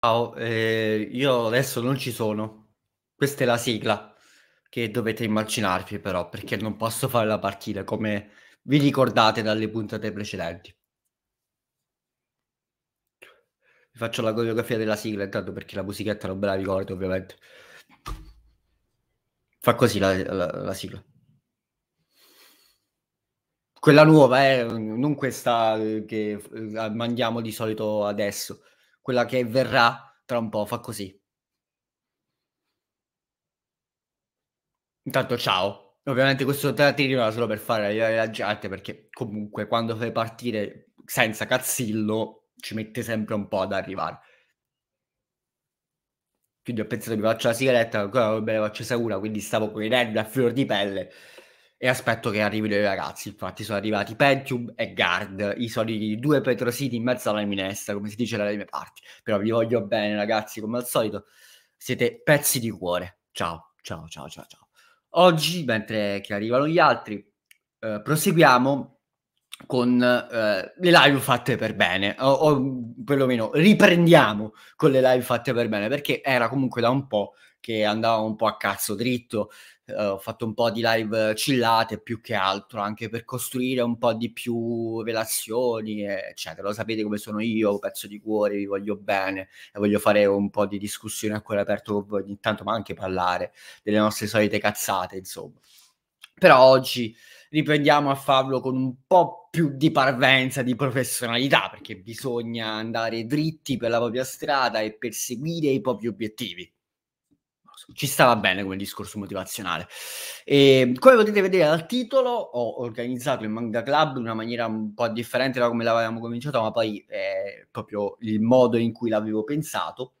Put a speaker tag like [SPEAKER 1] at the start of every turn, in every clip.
[SPEAKER 1] Ciao, eh, io adesso non ci sono. Questa è la sigla che dovete immaginarvi però, perché non posso fare la partita come vi ricordate dalle puntate precedenti. Vi faccio la coreografia della sigla intanto perché la musichetta non me la ricordo ovviamente. Fa così la, la, la sigla. Quella nuova, eh, non questa eh, che eh, mandiamo di solito adesso quella che verrà tra un po', fa così. Intanto ciao. Ovviamente questo te era solo per fare la gente perché comunque quando fai partire senza cazzillo ci mette sempre un po' ad arrivare. Quindi ho pensato mi faccio la sigaretta, ancora bene faccio Sakura, quindi stavo con i nervi a fior di pelle e aspetto che arrivino i ragazzi. Infatti, sono arrivati Pentium e Guard, i soliti due petrositi in mezzo alla minestra, come si dice dalle mie parti. Però vi voglio bene, ragazzi, come al solito. Siete pezzi di cuore. Ciao, ciao, ciao, ciao, ciao. Oggi, mentre che arrivano gli altri, eh, proseguiamo con eh, le live fatte per bene, o, o perlomeno riprendiamo con le live fatte per bene, perché era comunque da un po' che andava un po' a cazzo dritto, Uh, ho fatto un po' di live chillate più che altro, anche per costruire un po' di più relazioni, eccetera. Lo sapete come sono io, pezzo di cuore, vi voglio bene e voglio fare un po' di discussione a cuore aperto ogni tanto, ma anche parlare delle nostre solite cazzate, insomma. Però oggi riprendiamo a farlo con un po' più di parvenza, di professionalità, perché bisogna andare dritti per la propria strada e perseguire i propri obiettivi ci stava bene come discorso motivazionale. E, ehm, come potete vedere dal titolo, ho organizzato il Manga Club in una maniera un po' differente da come l'avevamo cominciato, ma poi è eh, proprio il modo in cui l'avevo pensato,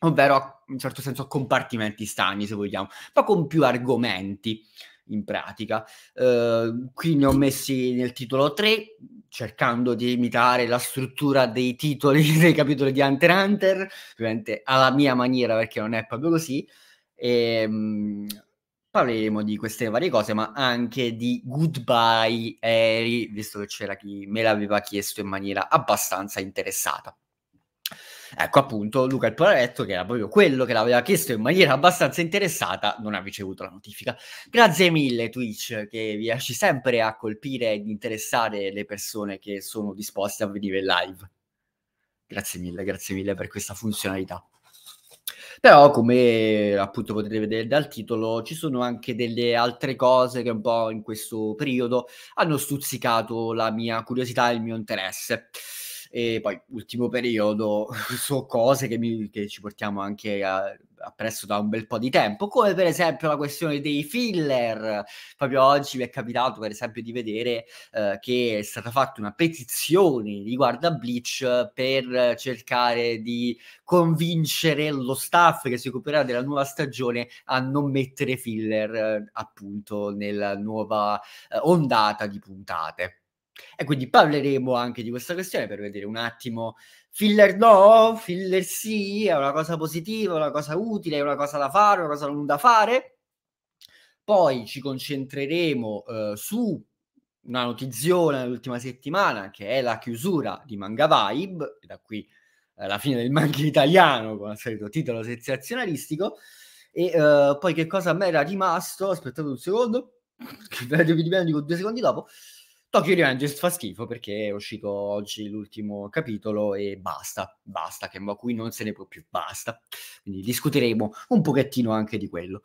[SPEAKER 1] ovvero a, in un certo senso a compartimenti stagni, se vogliamo, ma con più argomenti in pratica. Uh, ehm, qui ne ho messi nel titolo 3, cercando di imitare la struttura dei titoli dei capitoli di Hunter x Hunter, ovviamente alla mia maniera perché non è proprio così. E, ehm, mh, parleremo di queste varie cose, ma anche di Goodbye Harry, visto che c'era chi me l'aveva chiesto in maniera abbastanza interessata. Ecco appunto Luca il Polaretto, che era proprio quello che l'aveva chiesto in maniera abbastanza interessata, non ha ricevuto la notifica. Grazie mille Twitch che riesci sempre a colpire ed interessare le persone che sono disposte a venire live. Grazie mille, grazie mille per questa funzionalità. Però, come appunto potete vedere dal titolo, ci sono anche delle altre cose che un po' in questo periodo hanno stuzzicato la mia curiosità e il mio interesse. E poi, ultimo periodo, so cose che, mi, che ci portiamo anche a, appresso da un bel po' di tempo, come per esempio la questione dei filler. Proprio oggi mi è capitato, per esempio, di vedere eh, che è stata fatta una petizione riguardo a Bleach per cercare di convincere lo staff che si occuperà della nuova stagione a non mettere filler eh, appunto nella nuova eh, ondata di puntate. E quindi parleremo anche di questa questione per vedere un attimo filler no, filler sì, è una cosa positiva, è una cosa utile, è una cosa da fare, è una cosa non da fare. Poi ci concentreremo eh, su una notiziola dell'ultima settimana che è la chiusura di Manga Vibe, e da qui eh, la fine del manga italiano con il solito titolo sensazionalistico. E eh, poi che cosa a me era rimasto? Aspettate un secondo, che vi dico due secondi dopo Tokyo Revengers fa schifo perché è uscito oggi l'ultimo capitolo e basta, basta, che a cui non se ne può più, basta. Quindi discuteremo un pochettino anche di quello.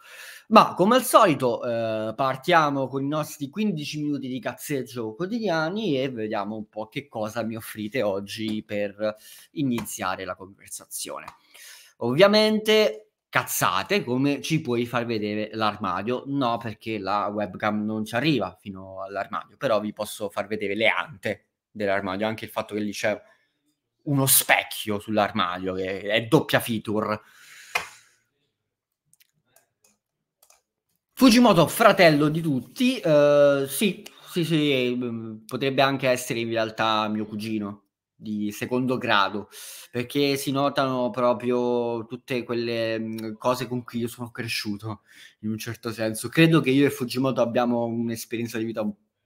[SPEAKER 1] Ma come al solito eh, partiamo con i nostri 15 minuti di cazzeggio quotidiani e vediamo un po' che cosa mi offrite oggi per iniziare la conversazione. Ovviamente cazzate come ci puoi far vedere l'armadio no perché la webcam non ci arriva fino all'armadio però vi posso far vedere le ante dell'armadio anche il fatto che lì c'è uno specchio sull'armadio che è doppia feature Fujimoto fratello di tutti eh, sì sì sì mm, potrebbe anche essere in realtà mio cugino di secondo grado, perché si notano proprio tutte quelle mhmm, cose con cui io sono cresciuto, in un certo senso. Credo che io e Fujimoto abbiamo un'esperienza di vita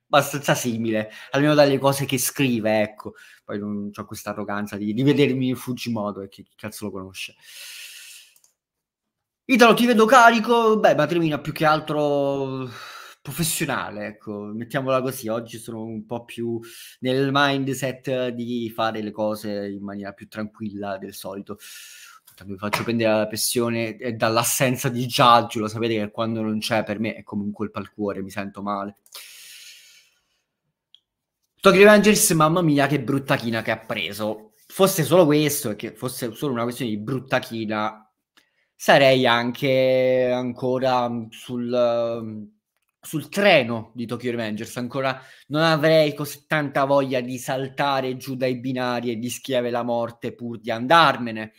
[SPEAKER 1] abbastanza simile, almeno dalle cose che scrive, ecco. Poi non ho questa arroganza di, di vedermi in Fujimoto, e eh, chi, chi cazzo lo conosce. Italo, ti vedo carico, beh, ma Matrimina più che altro professionale, ecco, mettiamola così, oggi sono un po' più nel mindset di fare le cose in maniera più tranquilla del solito. Mi faccio prendere la pressione eh, dall'assenza di Giaggio, lo sapete che quando non c'è per me è come un colpo al cuore, mi sento male. Tokyo Revengers, mamma mia che brutta china che ha preso. Fosse solo questo, e che fosse solo una questione di brutta china, sarei anche ancora sul sul treno di Tokyo Revengers ancora non avrei così tanta voglia di saltare giù dai binari e di schiave la morte pur di andarmene.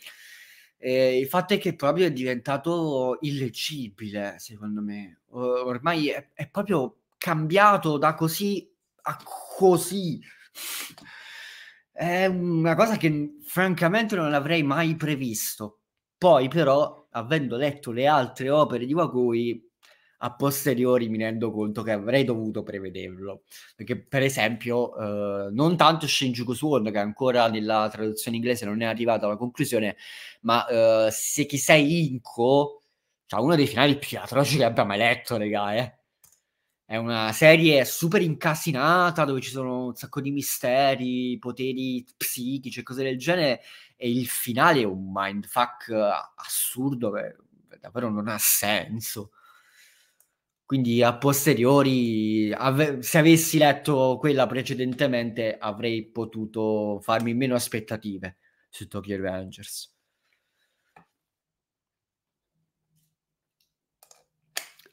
[SPEAKER 1] Eh, il fatto è che proprio è diventato illeggibile, secondo me. ormai è, è proprio cambiato da così a così. È una cosa che francamente non avrei mai previsto. Poi però, avendo letto le altre opere di Wagui, a posteriori mi rendo conto che avrei dovuto prevederlo. Perché, per esempio, eh, non tanto Shinjuku Sword, che ancora nella traduzione inglese non è arrivata alla conclusione, ma eh, se chi sei Inco, cioè uno dei finali più atroci che abbia mai letto, regà, eh. È una serie super incasinata dove ci sono un sacco di misteri, poteri psichici e cose del genere. E il finale è un mindfuck eh, assurdo che davvero non ha senso quindi a posteriori, ave- se avessi letto quella precedentemente, avrei potuto farmi meno aspettative su Tokyo Avengers.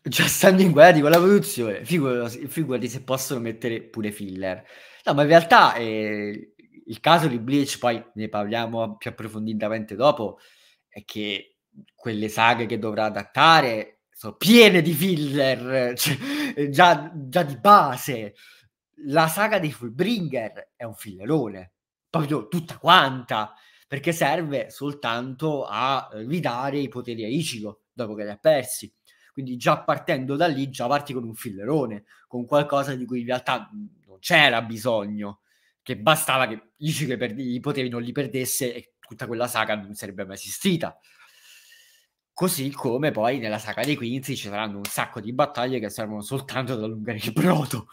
[SPEAKER 1] Già cioè, stando in guerra di quella produzione, figurati, figurati se possono mettere pure filler. No, ma in realtà eh, il caso di Bleach, poi ne parliamo più approfonditamente dopo, è che quelle saghe che dovrà adattare sono piene di filler, cioè, eh, già, già, di base. La saga dei Fullbringer è un fillerone, proprio tutta quanta, perché serve soltanto a ridare eh, i poteri a Ichigo dopo che li ha persi. Quindi già partendo da lì, già parti con un fillerone, con qualcosa di cui in realtà non c'era bisogno, che bastava che Ichigo i poteri non li perdesse e tutta quella saga non sarebbe mai esistita. Così come poi nella saga dei Quincy ci saranno un sacco di battaglie che servono soltanto ad allungare il brodo.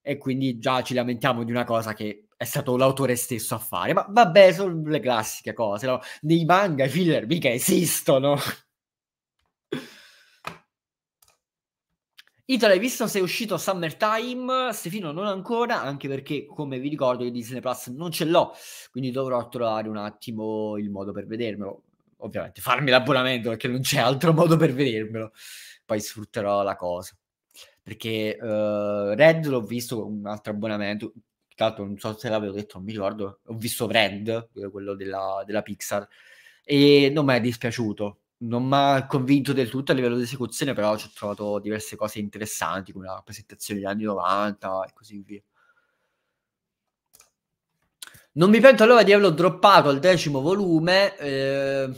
[SPEAKER 1] E quindi già ci lamentiamo di una cosa che è stato l'autore stesso a fare. Ma vabbè, sono le classiche cose. No? Nei manga i filler mica esistono. Ito, hai visto se è uscito Summertime? Stefino non ancora, anche perché, come vi ricordo, io Disney Plus non ce l'ho, quindi dovrò trovare un attimo il modo per vedermelo ovviamente farmi l'abbonamento perché non c'è altro modo per vedermelo. Poi sfrutterò la cosa. Perché uh, Red l'ho visto con un altro abbonamento. Tra l'altro, non so se l'avevo detto, non mi ricordo. Ho visto Red, quello della, della Pixar, e non mi è dispiaciuto. Non mi ha convinto del tutto a livello di esecuzione, però ci ho trovato diverse cose interessanti, come la presentazione degli anni 90 e così via. Non mi pento allora di averlo droppato al decimo volume. Eh,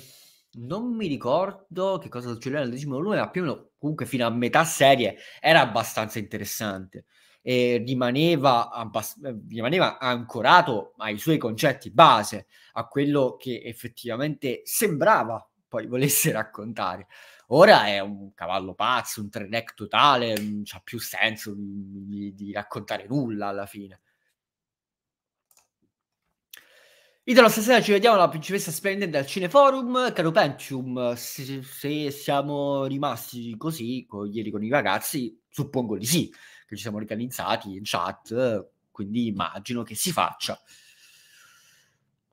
[SPEAKER 1] non mi ricordo che cosa succedeva al decimo volume, ma più o meno comunque fino a metà serie era abbastanza interessante. E rimaneva, abbass- rimaneva ancorato ai suoi concetti base, a quello che effettivamente sembrava poi volesse raccontare. Ora è un cavallo pazzo, un trenec totale, non c'ha più senso di, di, raccontare nulla alla fine. Italo, stasera ci vediamo alla principessa splendente al Cineforum. Caro Pentium, se, se siamo rimasti così con, ieri con i ragazzi, suppongo di sì, che ci siamo organizzati in chat, quindi immagino che si faccia.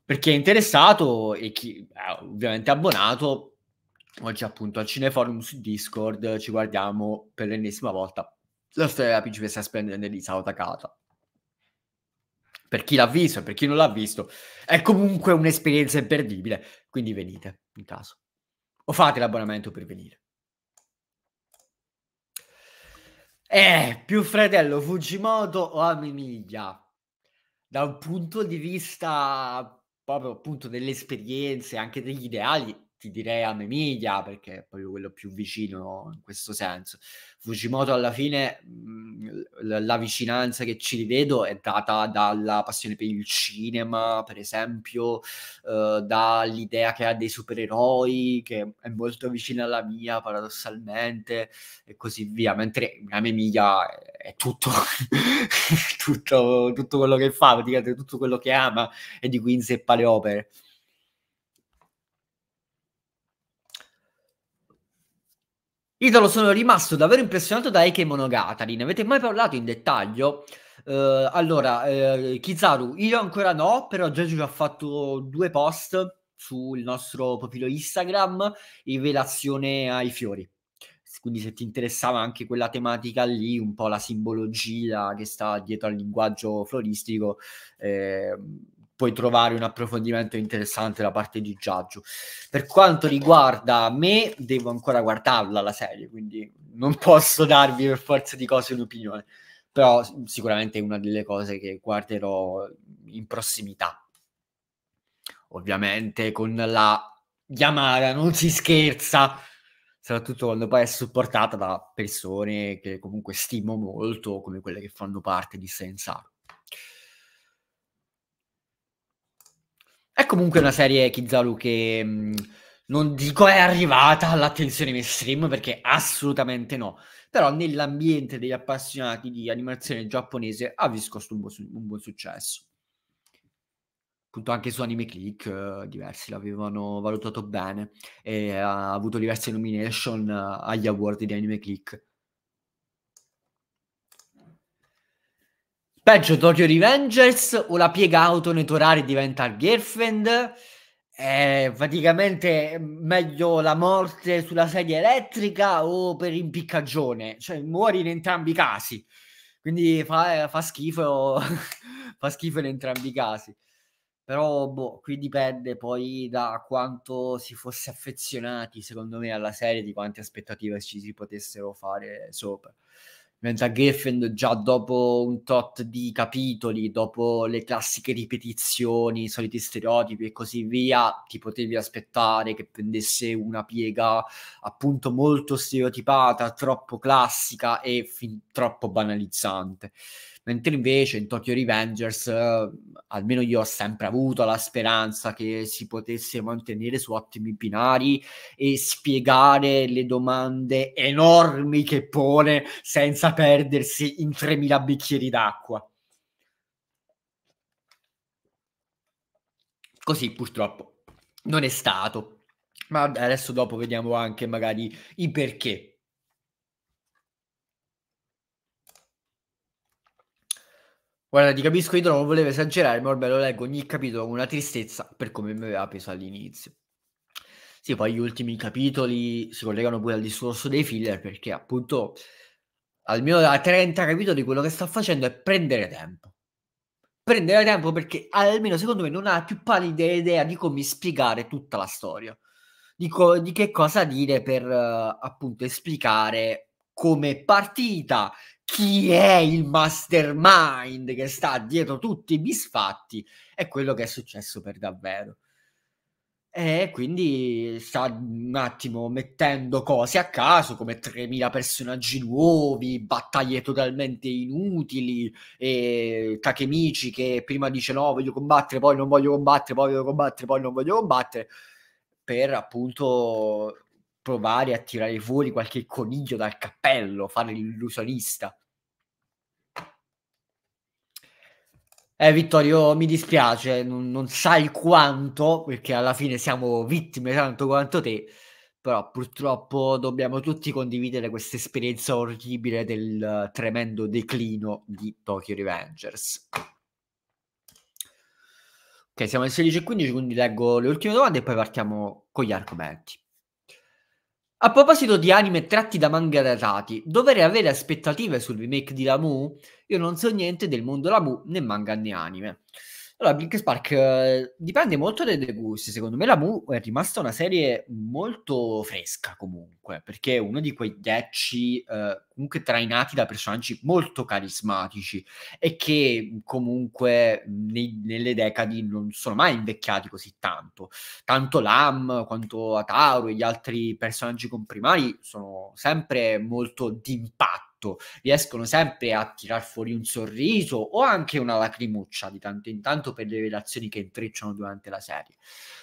[SPEAKER 1] Per chi è interessato e chi è eh, ovviamente abbonato, oggi appunto al Cineforum su Discord ci guardiamo per l'ennesima volta la storia della principessa splendente di Sao Takata per chi l'ha visto e per chi non l'ha visto, è comunque un'esperienza imperdibile. Quindi venite, in caso. O fate l'abbonamento per venire. Eh, più fratello Fujimoto o Amemiya? Da un punto di vista proprio appunto delle esperienze, anche degli ideali, ti direi a Memiglia perché è proprio quello più vicino in questo senso. Fujimoto alla fine mh, mm, la vicinanza che ci rivedo è data dalla passione per il cinema, per esempio, eh, dall'idea che ha dei supereroi, che è molto vicina alla mia paradossalmente, e così via, mentre a Memiglia è tutto, tutto, tutto quello che fa, praticamente tutto quello che ama e di cui inzeppa le opere. Italo, sono rimasto davvero impressionato da Eike Monogatari. Ne avete mai parlato in dettaglio? Uh, allora, uh, Kizaru, io ancora no, però Giorgio ha fatto due post sul nostro profilo Instagram in relazione ai fiori. Quindi se ti interessava anche quella tematica lì, un po' la simbologia che sta dietro al linguaggio floristico, eh, puoi trovare un approfondimento interessante da parte di Giaggio. Per quanto riguarda me, devo ancora guardarla la serie, quindi non posso darvi per forza di cose un'opinione, però sicuramente è una delle cose che guarderò in prossimità. Ovviamente con la Yamara non si scherza, soprattutto quando poi è supportata da persone che comunque stimo molto, come quelle che fanno parte di Sensaro. È comunque una serie, Kizaru, che mm, non dico è arrivata all'attenzione mainstream perché assolutamente no, però nell'ambiente degli appassionati di animazione giapponese ha viscosto un, un buon successo. Appunto anche su Anime Click eh, diversi l'avevano valutato bene e ha avuto diverse nomination eh, agli award di Anime Click. Peggio Tokyo Revengers o la piega auto nei torari diventa Girlfriend? È praticamente meglio la morte sulla sedia elettrica o per impiccagione? Cioè muori in entrambi i casi. Quindi fa, fa schifo, fa schifo in entrambi i casi. Però boh, qui dipende poi da quanto si fosse affezionati, secondo me, alla serie, di quante aspettative ci si potessero fare sopra mentre a Geffen già dopo un tot di capitoli, dopo le classiche ripetizioni, i soliti stereotipi e così via, ti potevi aspettare che prendesse una piega appunto molto stereotipata, troppo classica e fin troppo banalizzante mentre invece in Tokyo Revengers eh, almeno io ho sempre avuto la speranza che si potesse mantenere su ottimi binari e spiegare le domande enormi che pone senza perdersi in 3000 bicchieri d'acqua. Così purtroppo non è stato. Ma adesso dopo vediamo anche magari i perché Guarda, ti capisco, io non volevo esagerare, ma ormai lo leggo ogni capitolo con una tristezza per come mi aveva preso all'inizio. Sì, poi gli ultimi capitoli si collegano pure al discorso dei filler, perché appunto almeno da 30 capitoli quello che sta facendo è prendere tempo. Prendere tempo perché almeno secondo me non ha più pallida idea di come spiegare tutta la storia. Di, co- di che cosa dire per uh, appunto esplicare come partita chi è il mastermind che sta dietro tutti i misfatti è quello che è successo per davvero. E quindi sta un attimo mettendo cose a caso, come 3.000 personaggi nuovi, battaglie totalmente inutili, e Takemichi che prima dice no, voglio combattere, poi non voglio combattere, poi voglio combattere, poi non voglio combattere, per appunto provare a tirare fuori qualche coniglio dal cappello, fare l'illusionista. Eh Vittorio, mi dispiace, non, non, sai quanto, perché alla fine siamo vittime tanto quanto te, però purtroppo dobbiamo tutti condividere questa esperienza orribile del eh, tremendo declino di Tokyo Revengers. Ok, siamo alle 16.15, quindi leggo le ultime domande e poi partiamo con gli argomenti. A proposito di anime tratti da manga datati, dovrei avere aspettative sul remake di Lamu? Io non so niente del mondo Lamu né manga né anime. Allora, Blink Spark eh, dipende molto dai due gusti. Secondo me la Mu è rimasta una serie molto fresca comunque, perché è uno di quei decci eh, comunque trainati da personaggi molto carismatici e che comunque nei, nelle decadi non sono mai invecchiati così tanto. Tanto Lam quanto Ataru e gli altri personaggi comprimari sono sempre molto d'impatto fatto riescono sempre a tirar fuori un sorriso o anche una lacrimuccia di tanto in tanto per le relazioni che intrecciano durante la serie.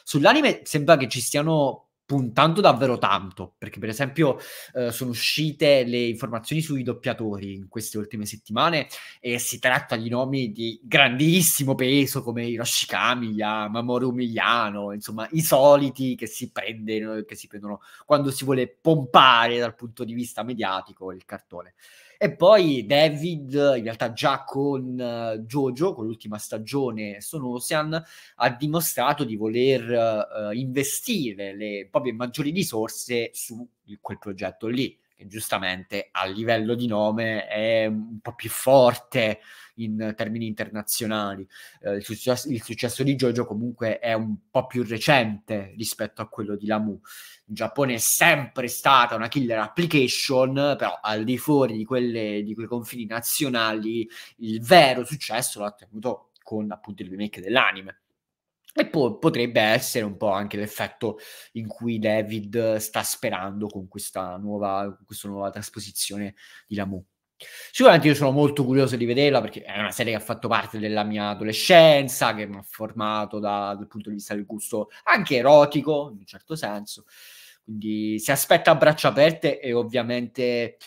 [SPEAKER 1] Sull'anime sembra che ci stiano puntando davvero tanto, perché per esempio eh, sono uscite le informazioni sui doppiatori in queste ultime settimane e si tratta di nomi di grandissimo peso come Hiroshi Kamiya, Mamoru Migliano, insomma i soliti che si, prendono, che si prendono quando si vuole pompare dal punto di vista mediatico il cartone. E poi David, in realtà già con uh, Jojo, con l'ultima stagione Son Ocean, ha dimostrato di voler uh, investire le proprie maggiori risorse su quel progetto lì giustamente a livello di nome è un po' più forte in termini internazionali. Eh, il, successo, il, successo, di Jojo comunque è un po' più recente rispetto a quello di Lamu. In Giappone è sempre stata una killer application, però al di fuori di, quelle, di quei confini nazionali il vero successo l'ha ottenuto con appunto il remake dell'anime. E poi potrebbe essere un po' anche l'effetto in cui David sta sperando con questa nuova, con questa nuova trasposizione di Lamu. Sicuramente io sono molto curioso di vederla perché è una serie che ha fatto parte della mia adolescenza, che mi ha formato da, dal punto di vista del gusto anche erotico, in un certo senso. Quindi si aspetta a braccia aperte e ovviamente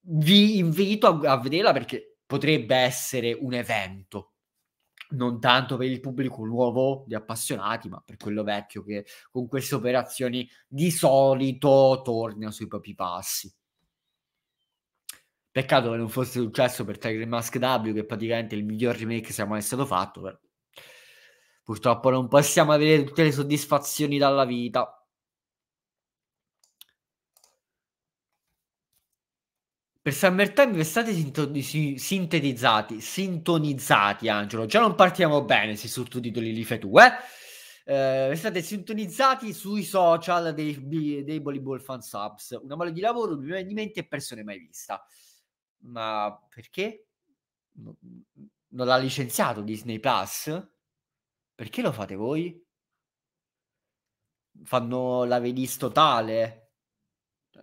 [SPEAKER 1] vi invito a, a vederla perché potrebbe essere un evento non tanto per il pubblico nuovo di appassionati, ma per quello vecchio che con queste operazioni di solito torna sui propri passi. Peccato che non fosse successo per Tiger Mask W, che è praticamente il miglior remake che sia mai stato fatto, però purtroppo non possiamo avere tutte le soddisfazioni dalla vita. Per Summertime restate sinto- sintetizzati, sintonizzati Angelo, già non partiamo bene se sottotitoli li fai tu, eh? eh, state sintonizzati sui social dei, dei Volleyball Fan Subs, una mole di lavoro, un movimento e persone mai vista. Ma perché? Non l'ha licenziato Disney Plus? Perché lo fate voi? Fanno la velis totale?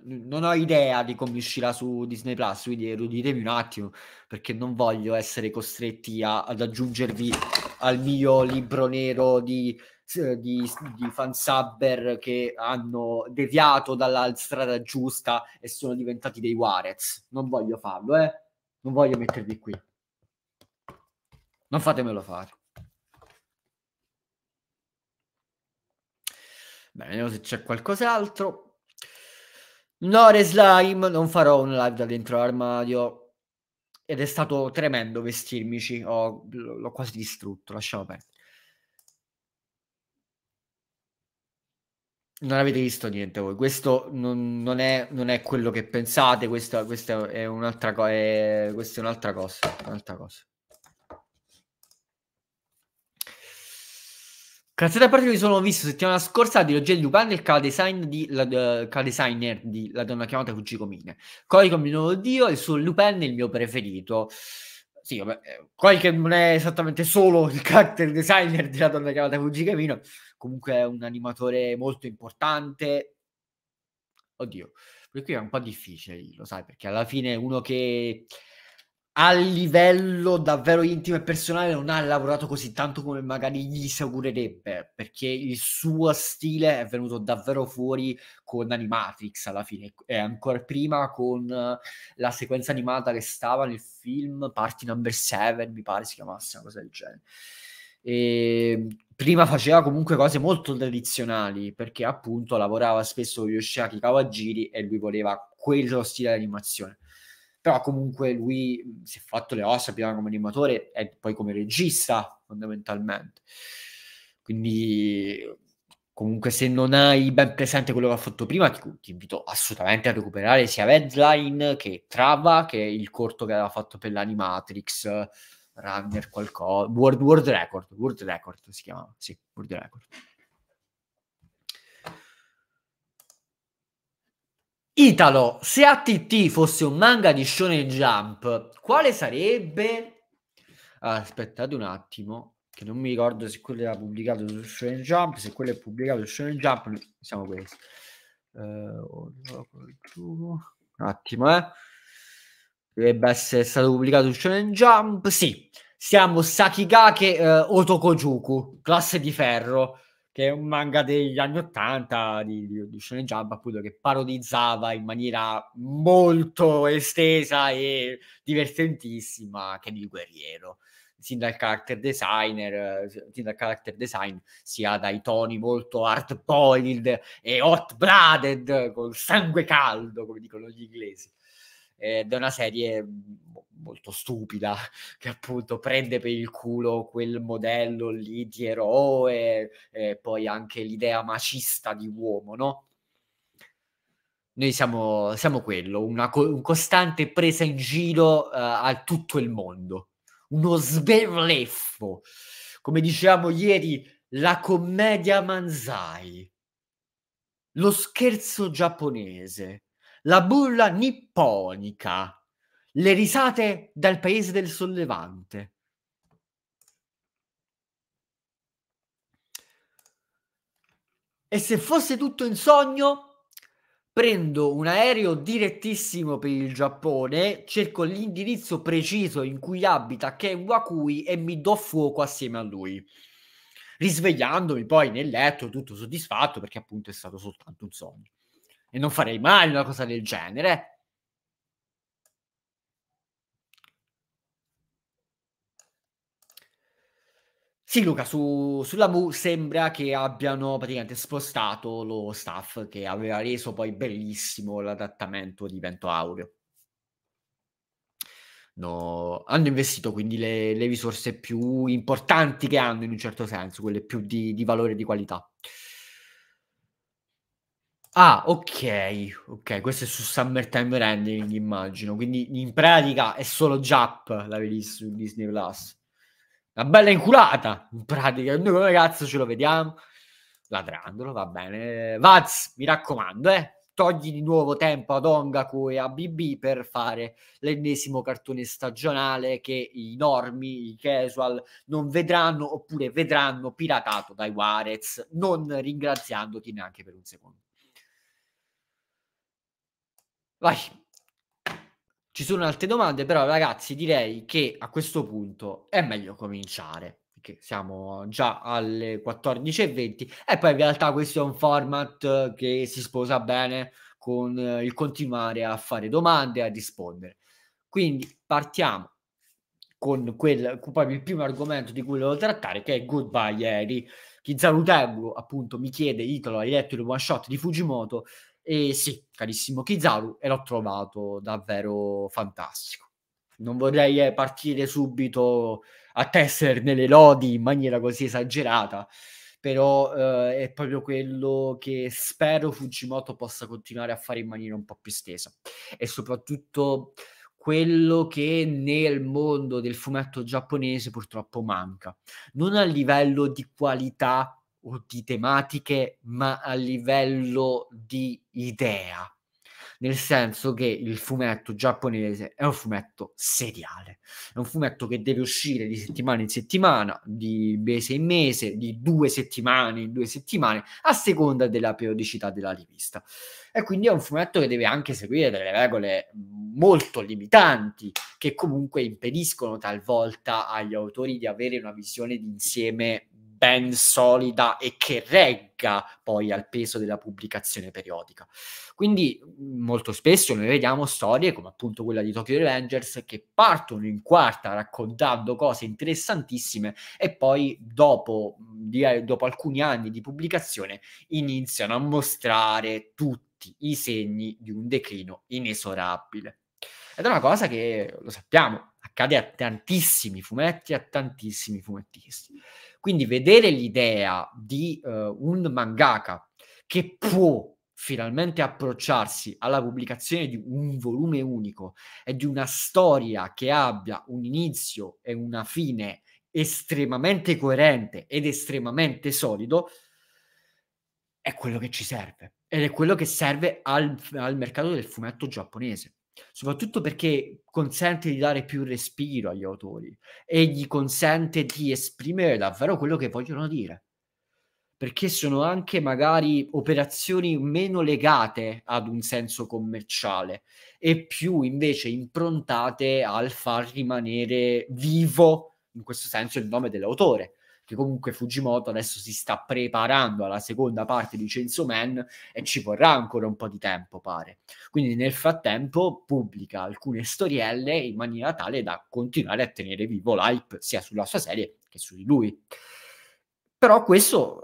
[SPEAKER 1] non ho idea di come uscirà su Disney Plus, quindi eruditemi un attimo perché non voglio essere costretti a, ad aggiungervi al mio libro nero di, di, di fansubber che hanno deviato dalla strada giusta e sono diventati dei Warez. Non voglio farlo, eh? Non voglio mettervi qui. Non fatemelo fare. Bene, vediamo se c'è qualcos'altro. No, Reslime, non farò un live da dentro l'armadio. Ed è stato tremendo vestirmici. Oh, l'ho quasi distrutto, lasciamo perdere. Non avete visto niente voi. Questo non, non, è, non è, quello che pensate. Questa, questa è un'altra cosa. Questa è un'altra cosa. Un'altra cosa. Grazie a parte che mi sono visto settimana scorsa di Roger Lupin il cadesign di la, uh, eh, cadesigner di La donna chiamata Fujiko Mine. Corico mio nuovo dio, il suo Lupin è il mio preferito. Sì, vabbè, eh, Corico non è esattamente solo il character designer della donna chiamata Fujiko Mine, comunque è un animatore molto importante. Oddio, per cui è un po' difficile, lo sai, perché alla fine uno che a livello davvero intimo e personale non ha lavorato così tanto come magari gli si augurerebbe perché il suo stile è venuto davvero fuori con Animatrix alla fine e ancora prima con eh, la sequenza animata che stava nel film Party Number 7 mi pare si chiamasse una cosa del genere e ehm, prima faceva comunque cose molto tradizionali perché appunto lavorava spesso con Yoshiaki Kawajiri e lui voleva quello stile di animazione però comunque lui si è fatto le ossa prima come animatore e poi come regista fondamentalmente. Quindi comunque se non hai ben presente quello che ha fatto prima ti, ti, invito assolutamente a recuperare sia Redline che Trava che il corto che aveva fatto per l'Animatrix Runner qualcosa World, World Record World Record si chiamava sì World Record Italo, se ATT fosse un manga di Shonen Jump, quale sarebbe? aspettate un attimo, che non mi ricordo se quello era pubblicato su Shonen Jump, se quello è pubblicato su Shonen Jump, siamo questi. Uh, eh, un attimo, eh. Dovrebbe essere stato pubblicato su Shonen Jump, sì. Siamo Sakigake eh, Otokojuku, classe di ferro che è un manga degli anni Ottanta di, di, di Shonen Jump, appunto, che parodizzava in maniera molto estesa e divertentissima Ken il guerriero sin dal character designer, eh, sin dal character design, sia dai toni molto hard boiled e hot blooded, col sangue caldo, come dicono gli inglesi, eh, da una serie molto stupida che appunto prende per il culo quel modello lì di eroe e poi anche l'idea macista di uomo, no? Noi siamo, siamo quello, una co- un costante presa in giro uh, a tutto il mondo, uno sberleffo, come dicevamo ieri, la commedia manzai, lo scherzo giapponese, la bulla nipponica, le risate dal paese del sollevante. E se fosse tutto in sogno, prendo un aereo direttissimo per il Giappone, cerco l'indirizzo preciso in cui abita Ken Wakui e mi do fuoco assieme a lui. Risvegliandomi poi nel letto, tutto soddisfatto perché appunto è stato soltanto un sogno. E non farei mai una cosa del genere. Sì, Luca, su, sulla Mu sembra che abbiano praticamente spostato lo staff che aveva reso poi bellissimo l'adattamento di Vento Aureo. No, hanno investito quindi le, le, risorse più importanti che hanno in un certo senso, quelle più di, di valore e di qualità. Ah, ok, ok, questo è su Summertime Rendering, immagino. Quindi in pratica è solo Jap la vedi su Disney Plus. Una bella inculata, in pratica. Noi come cazzo ce lo vediamo? Ladrandolo, va bene. Vaz, mi raccomando, eh. Togli di nuovo tempo ad Ongaku e a BB per fare l'ennesimo cartone stagionale che i normi, i casual, non vedranno oppure vedranno piratato dai Warez, non ringraziandoti neanche per un secondo. Vai. Ci sono altre domande, però ragazzi direi che a questo punto è meglio cominciare perché siamo già alle 14.20 e poi in realtà questo è un format che si sposa bene con il continuare a fare domande e a rispondere. Quindi partiamo con quel, il primo argomento di cui volevo trattare che è Goodbye ieri. Chi Tengu appunto mi chiede Italo hai letto il one shot di Fujimoto e sì, carissimo Kizaru, e l'ho trovato davvero fantastico. Non vorrei eh, partire subito a tessere nelle lodi in maniera così esagerata, però eh, è proprio quello che spero Fujimoto possa continuare a fare in maniera un po' più estesa e soprattutto quello che nel mondo del fumetto giapponese purtroppo manca, non a livello di qualità o di tematiche, ma a livello di idea. Nel senso che il fumetto giapponese è un fumetto seriale, è un fumetto che deve uscire di settimana in settimana, di mese in mese, di due settimane in due settimane, a seconda della periodicità della rivista. E quindi è un fumetto che deve anche seguire delle regole molto limitanti, che comunque impediscono talvolta agli autori di avere una visione d'insieme ben solida e che regga poi al peso della pubblicazione periodica. Quindi mm, molto spesso noi vediamo storie come appunto quella di Tokyo Revengers che partono in quarta raccontando cose interessantissime e poi dopo, mm, di, eh, dopo alcuni anni di pubblicazione iniziano a mostrare tutti i segni di un declino inesorabile. Ed è una cosa che lo sappiamo, accade a tantissimi fumetti, a tantissimi fumettisti. Quindi vedere l'idea di uh, un mangaka che può finalmente approcciarsi alla pubblicazione di un volume unico e di una storia che abbia un inizio e una fine estremamente coerente ed estremamente solido, è quello che ci serve ed è quello che serve al, al mercato del fumetto giapponese soprattutto perché consente di dare più respiro agli autori e gli consente di esprimere davvero quello che vogliono dire. Perché sono anche magari operazioni meno legate ad un senso commerciale e più invece improntate al far rimanere vivo, in questo senso, il nome dell'autore che comunque Fujimoto adesso si sta preparando alla seconda parte di Chainsaw Man e ci vorrà ancora un po' di tempo, pare. Quindi nel frattempo pubblica alcune storielle in maniera tale da continuare a tenere vivo l'hype sia sulla sua serie che su di lui. Però questo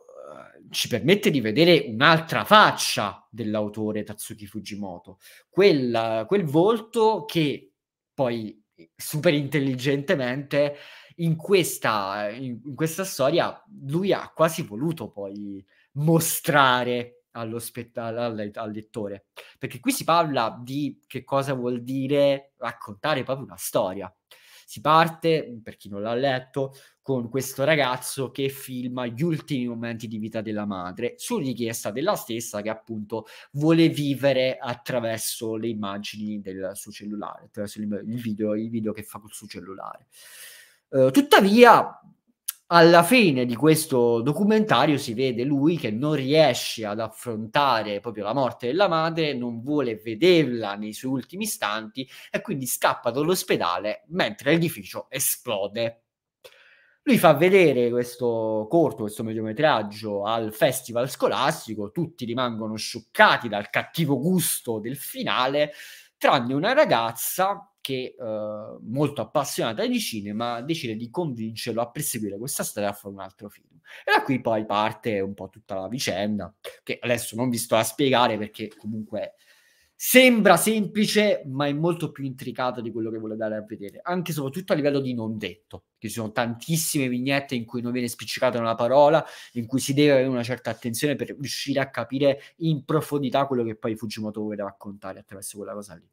[SPEAKER 1] eh, ci permette di vedere un'altra faccia dell'autore Tatsuki Fujimoto, quel, quel volto che poi eh, super intelligentemente in questa, in, questa storia lui ha quasi voluto poi mostrare allo spettacolo al lettore perché qui si parla di che cosa vuol dire raccontare proprio una storia si parte per chi non l'ha letto con questo ragazzo che filma gli ultimi momenti di vita della madre su richiesta della stessa che appunto vuole vivere attraverso le immagini del suo cellulare attraverso il video, il video che fa col suo cellulare eh, tuttavia, alla fine di questo documentario si vede lui che non riesce ad affrontare proprio la morte della madre, non vuole vederla nei suoi ultimi istanti e quindi scappa dall'ospedale mentre l'edificio esplode. Lui fa vedere questo corto, questo mediometraggio al festival scolastico, tutti rimangono scioccati dal cattivo gusto del finale, tranne una ragazza che eh, molto appassionata di cinema decide di convincerlo a perseguire questa strada a fare un altro film. E da qui poi parte un po' tutta la vicenda, che adesso non vi sto a spiegare perché comunque sembra semplice, ma è molto più intricato di quello che vuole dare a vedere, anche e soprattutto a livello di non detto, che ci sono tantissime vignette in cui non viene spiccicata una parola, in cui si deve avere una certa attenzione per riuscire a capire in profondità quello che poi Fujimoto vuole raccontare attraverso quella cosa lì.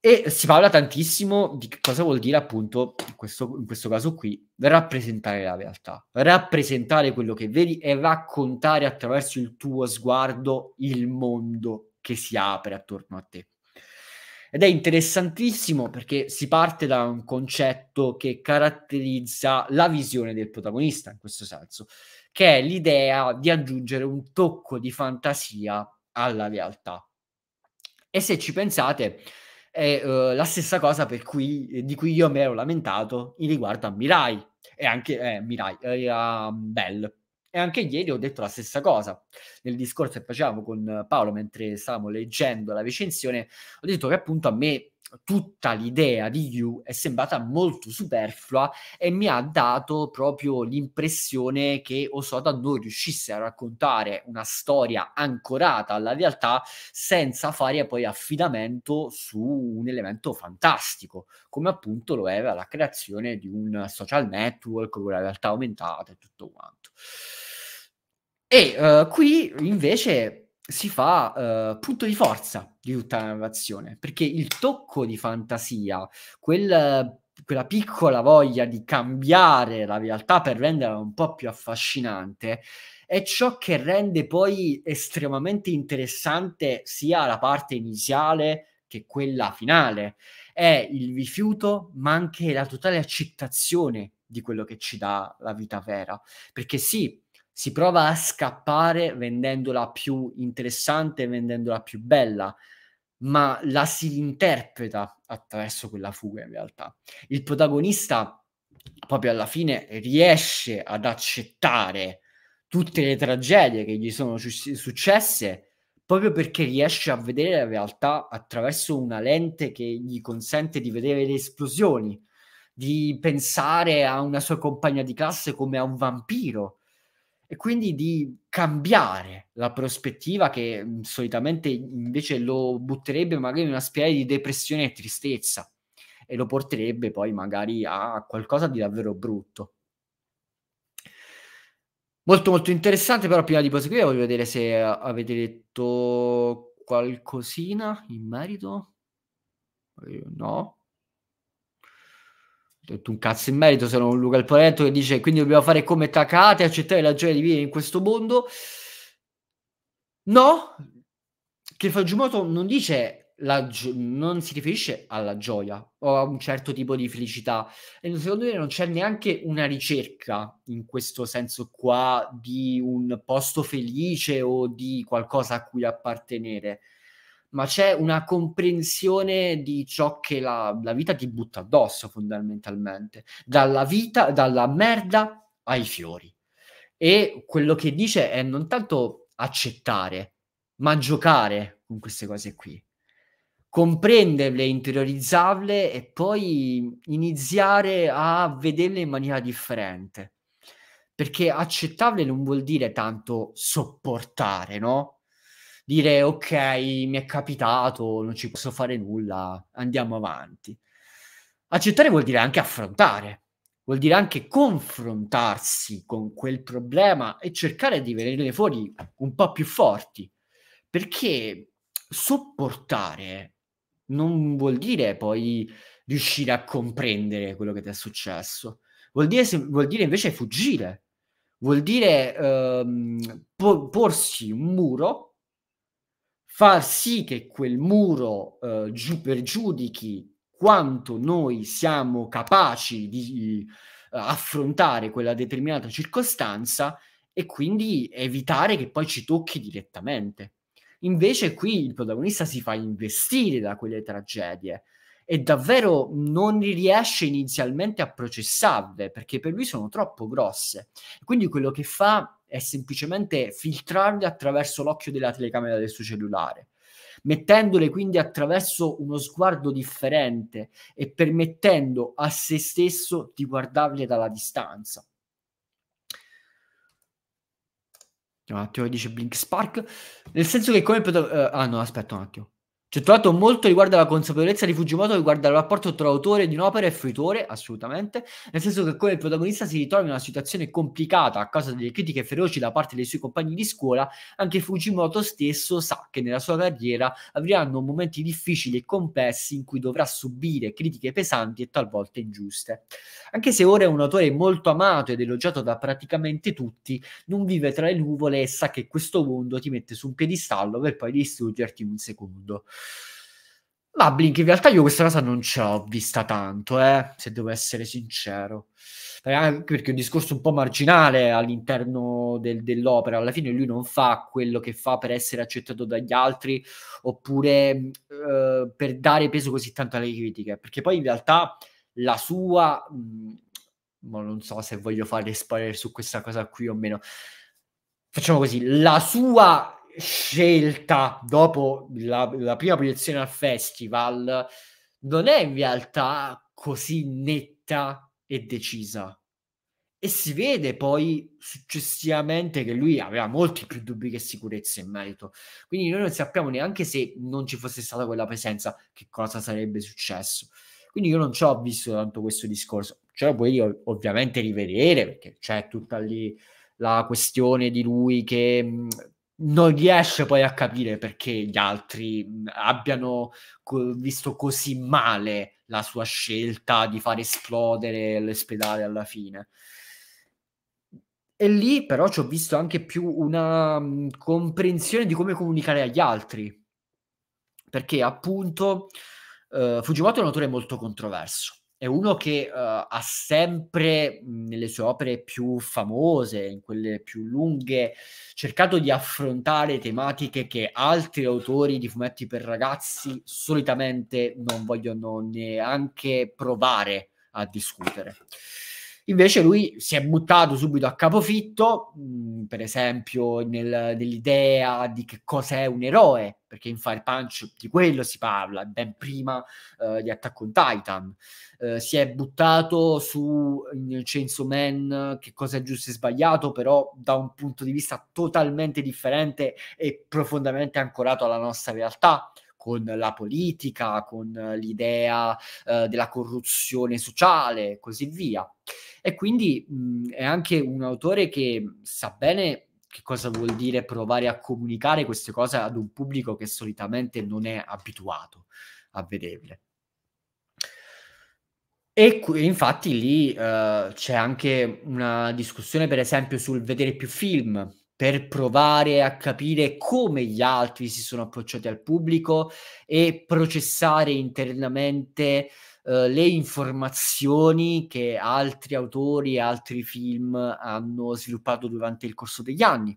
[SPEAKER 1] E si parla tantissimo di cosa vuol dire appunto, in questo, in questo caso qui, rappresentare la realtà, rappresentare quello che vedi e raccontare attraverso il tuo sguardo il mondo che si apre attorno a te. Ed è interessantissimo perché si parte da un concetto che caratterizza la visione del protagonista, in questo senso, che è l'idea di aggiungere un tocco di fantasia alla realtà. E se ci pensate, è uh, la stessa cosa cui, eh, di cui io mi ero lamentato in riguardo a Mirai e anche eh, Mirai, eh, a Bell. E anche ieri ho detto la stessa cosa nel discorso che facevamo con Paolo mentre stavamo leggendo la recensione. Ho detto che appunto a me tutta l'idea di You è sembrata molto superflua e mi ha dato proprio l'impressione che Osoda non riuscisse a raccontare una storia ancorata alla realtà senza fare poi affidamento su un elemento fantastico, come appunto lo era la creazione di un social network con la realtà aumentata e tutto quanto. E uh, qui invece si fa uh, punto di forza di tutta la narrazione, perché il tocco di fantasia, quel, quella piccola voglia di cambiare la realtà per renderla un po' più affascinante, è ciò che rende poi estremamente interessante sia la parte iniziale che quella finale. È il rifiuto, ma anche la totale accettazione di quello che ci dà la vita vera. Perché sì, si prova a scappare vendendola più interessante, vendendola più bella, ma la si interpreta attraverso quella fuga in realtà. Il protagonista proprio alla fine riesce ad accettare tutte le tragedie che gli sono su- successe proprio perché riesce a vedere la realtà attraverso una lente che gli consente di vedere le esplosioni, di pensare a una sua compagna di classe come a un vampiro, e quindi di cambiare la prospettiva che mm, solitamente invece lo butterebbe magari in una spirale di depressione e tristezza e lo porterebbe poi magari a qualcosa di davvero brutto. Molto molto interessante, però prima di proseguire voglio vedere se avete detto qualcosina in merito. Eh, no, detto un cazzo in merito, se non Luca il Polento che dice quindi dobbiamo fare come Takate, accettare la gioia di vivere in questo mondo. No, che Fagimoto non dice, gio- non si riferisce alla gioia o a un certo tipo di felicità. E secondo me non c'è neanche una ricerca in questo senso qua di un posto felice o di qualcosa a cui appartenere ma c'è una comprensione di ciò che la, la vita ti butta addosso fondamentalmente, dalla vita, dalla merda ai fiori. E quello che dice è non tanto accettare, ma giocare con queste cose qui, comprenderle, interiorizzarle e poi iniziare a vederle in maniera differente. Perché accettarle non vuol dire tanto sopportare, no? dire ok, mi è capitato, non ci posso fare nulla, andiamo avanti. Accettare vuol dire anche affrontare, vuol dire anche confrontarsi con quel problema e cercare di venire fuori un po' più forti, perché sopportare non vuol dire poi riuscire a comprendere quello che ti è successo, vuol dire, vuol dire invece fuggire, vuol dire ehm, porsi un muro far sì che quel muro eh, giù per giudichi quanto noi siamo capaci di eh, affrontare quella determinata circostanza e quindi evitare che poi ci tocchi direttamente. Invece qui il protagonista si fa investire da quelle tragedie e davvero non riesce inizialmente a processarle perché per lui sono troppo grosse. Quindi quello che fa è semplicemente filtrarle attraverso l'occhio della telecamera del suo cellulare, mettendole quindi attraverso uno sguardo differente e permettendo a se stesso di guardarle dalla distanza. Un attimo, dice Blink Spark. Nel senso che come... Proto- uh, eh, ah no, aspetta un attimo. C'è trovato molto riguardo alla consapevolezza di Fujimoto riguardo al rapporto tra autore di un'opera e fruitore, assolutamente, nel senso che come protagonista si ritrova in una situazione complicata a causa delle critiche feroci da parte dei suoi compagni di scuola, anche Fujimoto stesso sa che nella sua carriera avranno momenti difficili e complessi in cui dovrà subire critiche pesanti e talvolta ingiuste. Anche se ora è un autore molto amato ed elogiato da praticamente tutti, non vive tra le nuvole e sa che questo mondo ti mette su un piedistallo per poi distruggerti in un secondo. Ma Blink, in realtà io questa cosa non ce l'ho vista tanto, eh, se devo essere sincero. Anche perché è un discorso un po' marginale all'interno del, dell'opera. Alla fine lui non fa quello che fa per essere accettato dagli altri oppure eh, per dare peso così tanto alle critiche. Perché poi in realtà la sua... Mm, ma non so se voglio fare spoiler su questa cosa qui o meno. Facciamo così. La sua scelta dopo la, la prima proiezione al festival non è in realtà così netta e decisa. E si vede poi successivamente che lui aveva molti più dubbi che sicurezze in merito. Quindi noi non sappiamo neanche se non ci fosse stata quella presenza, che cosa sarebbe successo. Quindi io non ci ho visto tanto questo discorso. Ce lo puoi ovviamente rivedere perché c'è tutta lì la questione di lui che non riesce poi a capire perché gli altri mm, abbiano visto così male la sua scelta di far esplodere l'ospedale alla fine. E lì però ci ho visto anche più una mh, mm, comprensione di come comunicare agli altri, perché appunto eh, Fujimoto è un autore molto controverso è uno che uh, ha sempre mhmm, nelle sue opere più famose, in quelle più lunghe, cercato di affrontare tematiche che altri autori di fumetti per ragazzi solitamente non vogliono neanche provare a discutere. Invece lui si è buttato subito a capofitto, mh, mm, per esempio nel, nell'idea di che cos'è un eroe, perché in Fire Punch di quello si parla, ben prima uh, di Attack on Titan. Uh, si è buttato su in Chainsaw Man che cosa è giusto e sbagliato, però da un punto di vista totalmente differente e profondamente ancorato alla nostra realtà con la politica, con l'idea eh, della corruzione sociale e così via. E quindi mh, è anche un autore che sa bene che cosa vuol dire provare a comunicare queste cose ad un pubblico che solitamente non è abituato a vederle. E infatti lì uh, c'è anche una discussione, per esempio, sul vedere più film, per provare a capire come gli altri si sono approcciati al pubblico e processare internamente eh, le informazioni che altri autori e altri film hanno sviluppato durante il corso degli anni.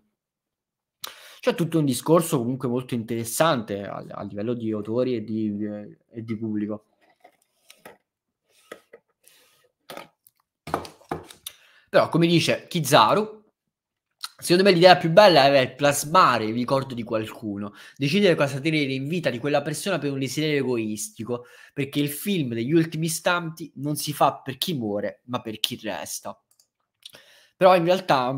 [SPEAKER 1] C'è tutto un discorso comunque molto interessante a, a livello di autori e di, eh, e di pubblico. Però, come dice Kizaru, Secondo me l'idea più bella è plasmare il ricordo di qualcuno, decidere cosa tenere in vita di quella persona per un desiderio egoistico, perché il film degli ultimi istanti non si fa per chi muore, ma per chi resta. Però in realtà,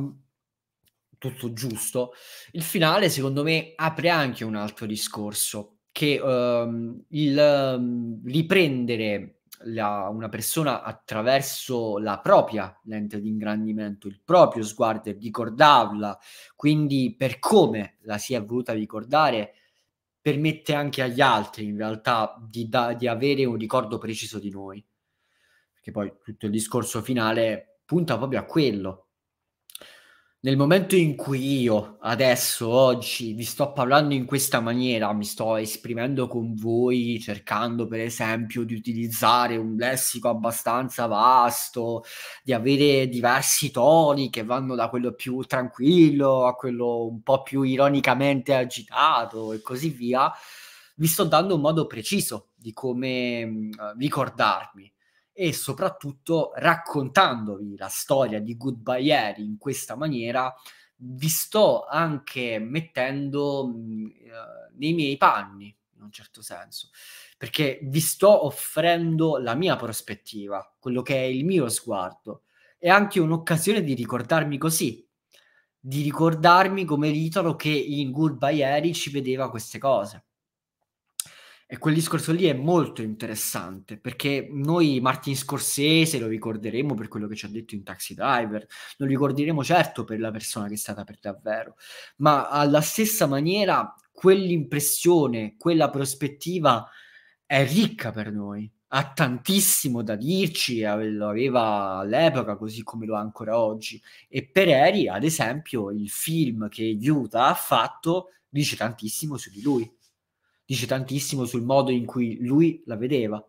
[SPEAKER 1] tutto giusto, il finale secondo me apre anche un altro discorso, che um, il um, riprendere la, una persona attraverso la propria lente di ingrandimento, il proprio sguardo, ricordarla, quindi per come la si è voluta ricordare, permette anche agli altri in realtà di, da, di avere un ricordo preciso di noi. Perché poi tutto il discorso finale punta proprio a quello, nel momento in cui io adesso, oggi, vi sto parlando in questa maniera, mi sto esprimendo con voi, cercando per esempio di utilizzare un lessico abbastanza vasto, di avere diversi toni che vanno da quello più tranquillo a quello un po' più ironicamente agitato e così via, vi sto dando un modo preciso di come mm, ricordarmi e soprattutto raccontandovi la storia di Goodbye Harry in questa maniera vi sto anche mettendo mh, eh, nei miei panni in un certo senso perché vi sto offrendo la mia prospettiva quello che è il mio sguardo e anche un'occasione di ricordarmi così di ricordarmi come l'italo che in Goodbye Harry ci vedeva queste cose e quel discorso lì è molto interessante perché noi Martin Scorsese lo ricorderemo per quello che ci ha detto in Taxi Driver, lo ricorderemo certo per la persona che è stata per davvero, ma alla stessa maniera quell'impressione, quella prospettiva è ricca per noi, ha tantissimo da dirci, lo aveva all'epoca così come lo ha ancora oggi. E per Eri, ad esempio, il film che Utah ha fatto dice tantissimo su di lui dice tantissimo sul modo in cui lui la vedeva.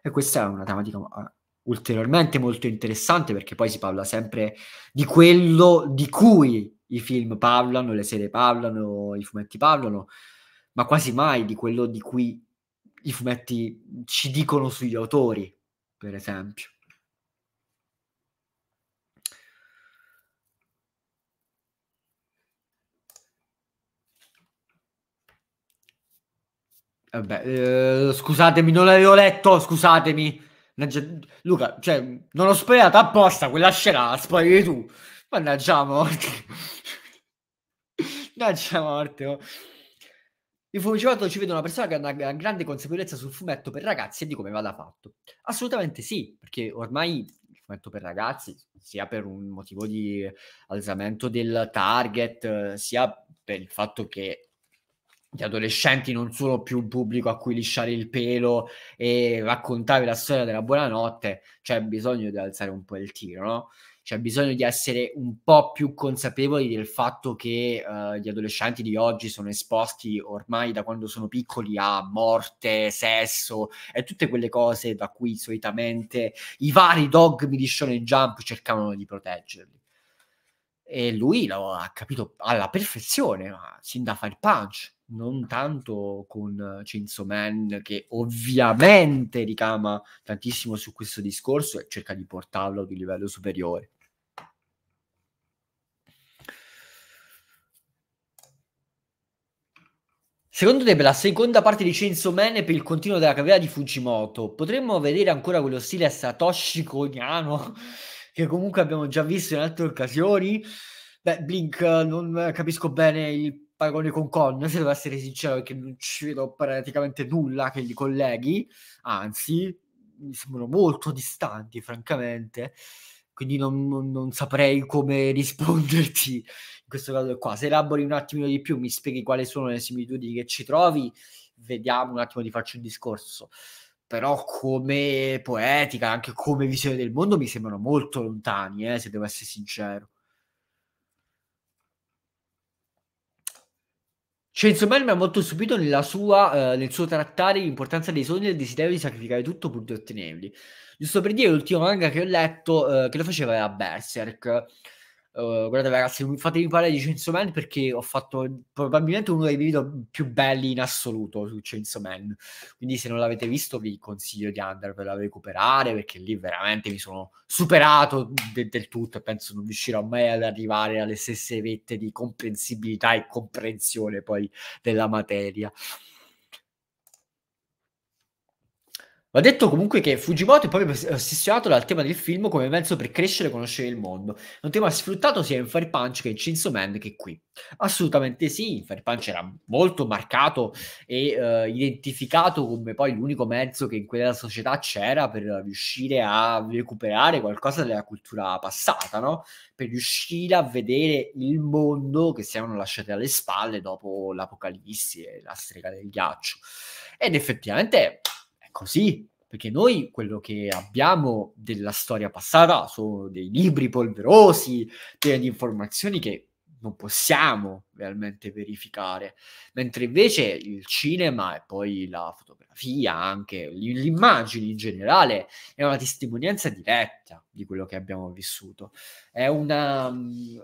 [SPEAKER 1] E questa è una tematica ah, ulteriormente molto interessante perché poi si parla sempre di quello di cui i film parlano, le serie parlano, i fumetti parlano, ma quasi mai di quello di cui i fumetti ci dicono sugli autori, per esempio. Vabbè, eh, scusatemi, non l'avevo letto, scusatemi. Luca, cioè, non ho sbagliato apposta quella scena, la sparire tu. Mannaggia a morte. Mannaggia a morte. Oh. Il fumegiotto ci vede una persona che ha una grande consapevolezza sul fumetto per ragazzi e di come vada fatto. Assolutamente sì, perché ormai il fumetto per ragazzi, sia per un motivo di eh, alzamento del target, eh, sia per il fatto che gli adolescenti non sono più un pubblico a cui lisciare il pelo e raccontare la storia della buonanotte, c'è bisogno di alzare un po' il tiro, no? C'è bisogno di essere un po' più consapevoli del fatto che uh, gli adolescenti di oggi sono esposti ormai da quando sono piccoli a morte, sesso e tutte quelle cose da cui solitamente i vari dogmi di Shonen Jump cercavano di proteggerli e lui lo ha capito alla perfezione, sin da Fire Punch non tanto con Chainsaw Man che ovviamente ricama tantissimo su questo discorso e cerca di portarlo ad un livello superiore. Secondo te per la seconda parte di Chainsaw Man e per il continuo della carriera di Fujimoto potremmo vedere ancora quello stile Satoshi Koniano che comunque abbiamo già visto in altre occasioni? Beh, Blink, non capisco bene il paragone con Con, se devo essere sincero, perché non ci vedo praticamente nulla che li colleghi, anzi, mi sembrano molto distanti, francamente. Quindi non, non, saprei come risponderti in questo caso qua. Se elabori un attimino di più, mi spieghi quali sono le similitudini che ci trovi, vediamo un attimo, ti faccio il discorso però come poetica, anche come visione del mondo, mi sembrano molto lontani, eh, se devo essere sincero. Cenzo Mel mi ha molto stupito sua, eh, nel suo trattare l'importanza dei sogni e il desiderio di sacrificare tutto pur di ottenerli. Giusto per dire, l'ultimo manga che ho letto eh, che lo faceva era Berserk Uh, guardate ragazzi, fatemi parlare di Chainsaw Man perché ho fatto probabilmente uno dei video più belli in assoluto su Chainsaw Man. Quindi se non l'avete visto vi consiglio di andarvelo a recuperare perché lì veramente mi sono superato de- del tutto e penso non riuscirò mai ad arrivare alle stesse vette di comprensibilità e comprensione poi della materia. Va detto comunque che Fujimoto è proprio ossessionato dal tema del film come mezzo per crescere e conoscere il mondo. È un tema sfruttato sia in Fire Punch che in Chainsaw Man che qui. Assolutamente sì, in Fire Punch era molto marcato e uh, identificato come poi l'unico mezzo che in quella società c'era per riuscire a recuperare qualcosa della cultura passata, no? Per riuscire a vedere il mondo che si erano lasciati alle spalle dopo l'apocalisse e la strega del ghiaccio. Ed effettivamente così, perché noi quello che abbiamo della storia passata sono dei libri polverosi, pieni di informazioni che non possiamo realmente verificare, mentre invece il cinema e poi la fotografia, anche l'immagine in generale, è una testimonianza diretta di quello che abbiamo vissuto, è una mm, eh,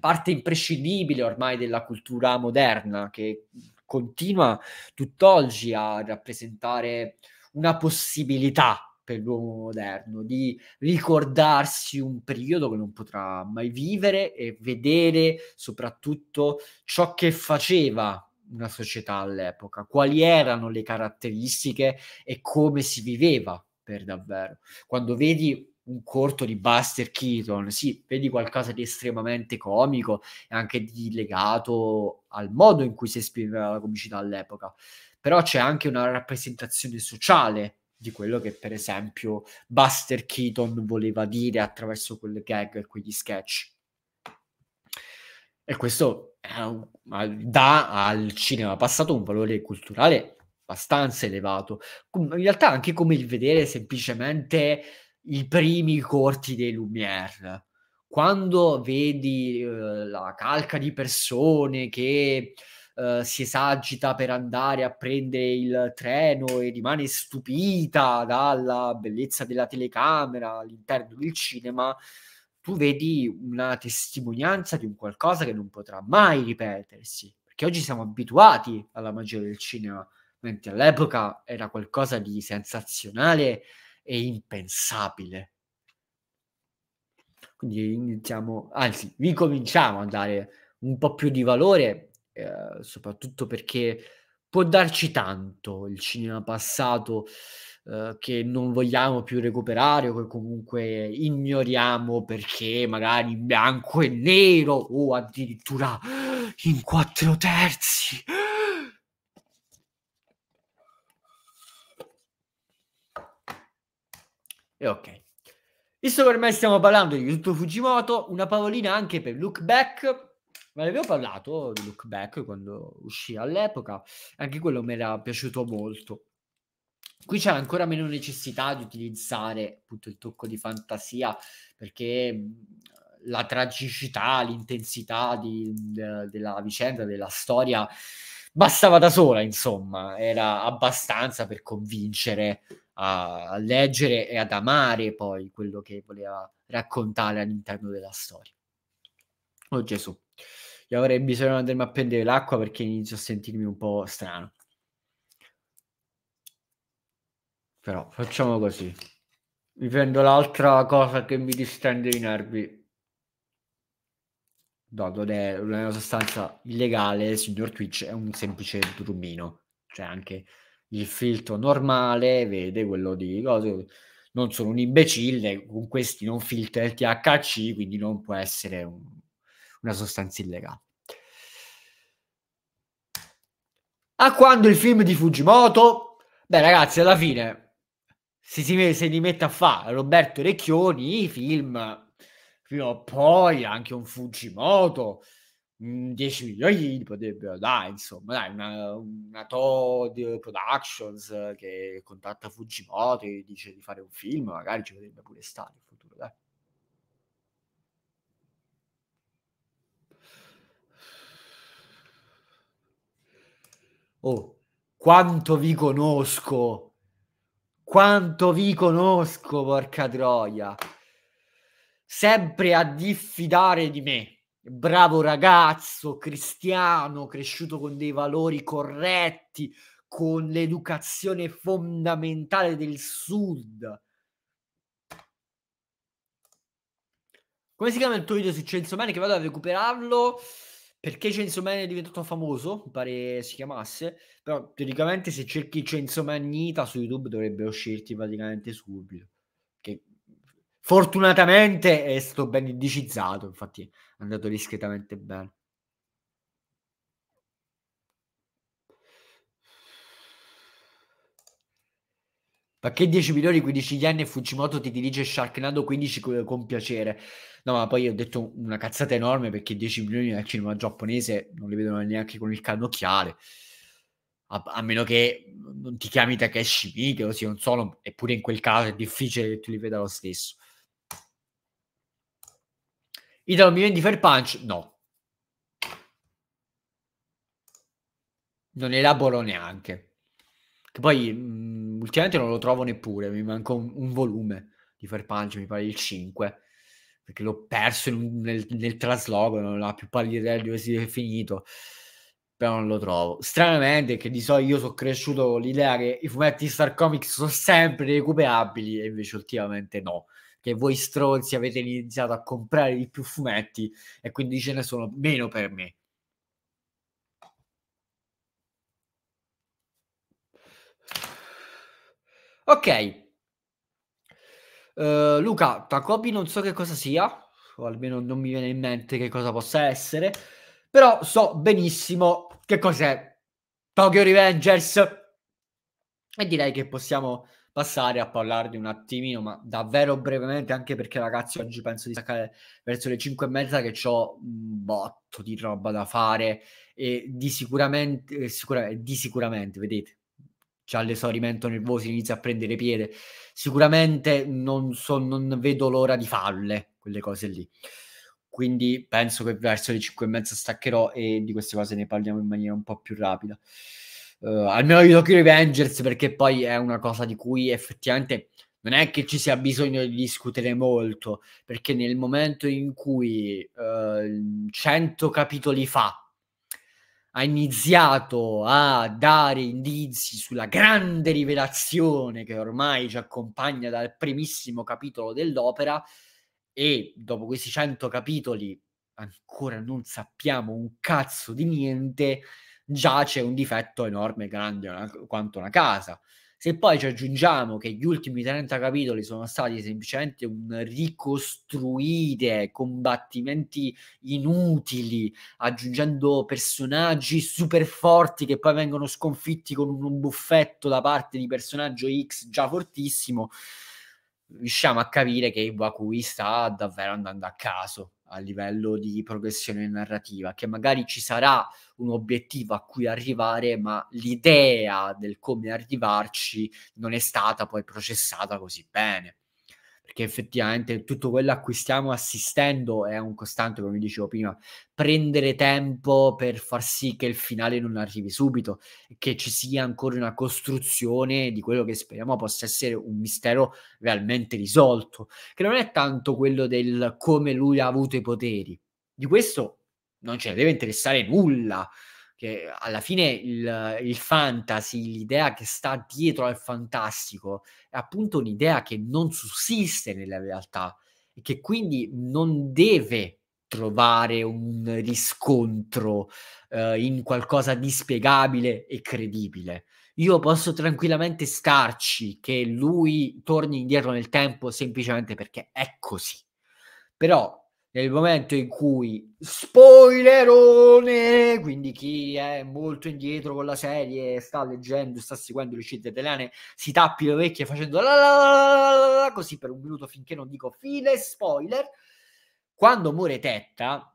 [SPEAKER 1] parte imprescindibile ormai della cultura moderna che continua tutt'oggi a rappresentare una possibilità per l'uomo moderno di ricordarsi un periodo che non potrà mai vivere e vedere soprattutto ciò che faceva una società all'epoca, quali erano le caratteristiche e come si viveva per davvero. Quando vedi un corto di Buster Keaton, sì, vedi qualcosa di estremamente comico e anche di legato al modo in cui si esprimeva la comicità all'epoca, però c'è anche una rappresentazione sociale di quello che per esempio Buster Keaton voleva dire attraverso quelle gag e quegli sketch. E questo un, dà al cinema passato un valore culturale abbastanza elevato, in realtà anche come il vedere semplicemente i primi corti dei Lumière. Quando vedi eh, la calca di persone che eh, si esagita per andare a prendere il treno e rimane stupita dalla bellezza della telecamera all'interno del cinema, tu vedi una testimonianza di un qualcosa che non potrà mai ripetersi, perché oggi siamo abituati alla magia del cinema, mentre all'epoca era qualcosa di sensazionale è impensabile. Quindi iniziamo, anzi, ricominciamo a dare un po' più di valore, eh, soprattutto perché può darci tanto il cinema passato eh, che non vogliamo più recuperare o che comunque ignoriamo perché magari in bianco e nero o addirittura in quattro terzi E ok. Visto che ormai stiamo parlando di tutto Fujimoto, una parolina anche per Look Back. Ma ne avevo parlato di Look Back quando uscì all'epoca. Anche quello mi era piaciuto molto. Qui c'era ancora meno necessità di utilizzare appunto il tocco di fantasia perché la tragicità, l'intensità di, de, della vicenda, della storia bastava da sola, insomma, era abbastanza per convincere a, leggere e ad amare poi quello che voleva raccontare all'interno della storia. Oh Gesù, io avrei bisogno di andarmi a prendere l'acqua perché inizio a sentirmi un po' strano. Però facciamo così. Mi prendo l'altra cosa che mi distende i nervi. No, non è una sostanza illegale, signor Twitch, è un semplice drumino. Cioè anche il filtro normale vede quello di cose. Non sono un imbecille, con questi non filtra il THC, quindi non può essere un, una sostanza illegale. A quando il film di Fujimoto? Beh, ragazzi, alla fine, se, si, se li mette a fare Roberto Recchioni, i film, prima o poi anche un Fujimoto, 10 mhmm, milioni potrebbero dai insomma dai una, una Todd Productions che contatta Fujimoto e dice di fare un film magari ci potrebbe pure stare in futuro dai oh quanto vi conosco quanto vi conosco porca troia sempre a diffidare di me bravo ragazzo, cristiano, cresciuto con dei valori corretti, con l'educazione fondamentale del sud. Come si chiama il tuo video su Censomene che vado a recuperarlo? Perché Censomene è diventato famoso, mi pare si chiamasse, però teoricamente se cerchi Censomannita su YouTube dovrebbe uscirti praticamente subito. Fortunatamente è eh, stato ben indicizzato, infatti è andato discretamente bene. Perché 10 milioni, 15 yen e Fujimoto ti dirige Sharknado 15 con piacere. No, ma poi ho detto una cazzata enorme perché 10 milioni nel cinema giapponese non li vedono neanche con il cannocchiale. A, a, meno che non ti chiami Takeshi Miike, così non sono. eppure in quel caso è difficile che tu li veda lo stesso. Italo mi vendi fair punch? No. Non elaboro neanche. Che poi mh, mm, ultimamente non lo trovo neppure, mi manca un, un volume di fair punch, mi pare il 5 perché l'ho perso un, nel, nel trasloco, non ho più pallida idea di dove si è finito, però non lo trovo. Stranamente, che di solito io sono cresciuto con l'idea che i fumetti Star Comics sono sempre recuperabili, e invece ultimamente no che voi stronzi avete iniziato a comprare di più fumetti e quindi ce ne sono meno per me. Ok. Uh, Luca, Takobi non so che cosa sia, o almeno non mi viene in mente che cosa possa essere, però so benissimo che cos'è Tokyo Revengers. E direi che possiamo passare a parlarne un attimino, ma davvero brevemente, anche perché ragazzi oggi penso di staccare verso le 5 e mezza che ho un mm, botto di roba da fare e di sicuramente, eh, sicura, eh, di sicuramente vedete, c'è l'esaurimento nervoso inizia a prendere piede, sicuramente non, so, non vedo l'ora di farle, quelle cose lì quindi penso che verso le 5 e mezza staccherò e di queste cose ne parliamo in maniera un po' più rapida. Uh, almeno di Tokyo Revengers perché poi è una cosa di cui effettivamente non è che ci sia bisogno di discutere molto perché nel momento in cui uh, eh, 100 capitoli fa ha iniziato a dare indizi sulla grande rivelazione che ormai ci accompagna dal primissimo capitolo dell'opera e dopo questi 100 capitoli ancora non sappiamo un cazzo di niente giace un difetto enorme, grande una, quanto una casa. Se poi ci aggiungiamo che gli ultimi 30 capitoli sono stati semplicemente un ricostruire combattimenti inutili, aggiungendo personaggi super forti che poi vengono sconfitti con un buffetto da parte di personaggio X già fortissimo, riusciamo a capire che Iwakui sta davvero andando a caso a livello di progressione narrativa, che magari ci sarà un obiettivo a cui arrivare, ma l'idea del come arrivarci non è stata poi processata così bene perché effettivamente tutto quello a cui stiamo assistendo è un costante, come dicevo prima, prendere tempo per far sì che il finale non arrivi subito, che ci sia ancora una costruzione di quello che speriamo possa essere un mistero realmente risolto, che non è tanto quello del come lui ha avuto i poteri, di questo non ce ne deve interessare nulla che alla fine il, il, fantasy, l'idea che sta dietro al fantastico, è appunto un'idea che non sussiste nella realtà e che quindi non deve trovare un riscontro eh, in qualcosa di spiegabile e credibile. Io posso tranquillamente starci che lui torni indietro nel tempo semplicemente perché è così. Però nel momento in cui spoilerone, quindi chi è molto indietro con la serie, sta leggendo, sta seguendo le scelte italiane, si tappi le orecchie facendo la la la così per un minuto finché non dico fine spoiler. Quando muore Tetta,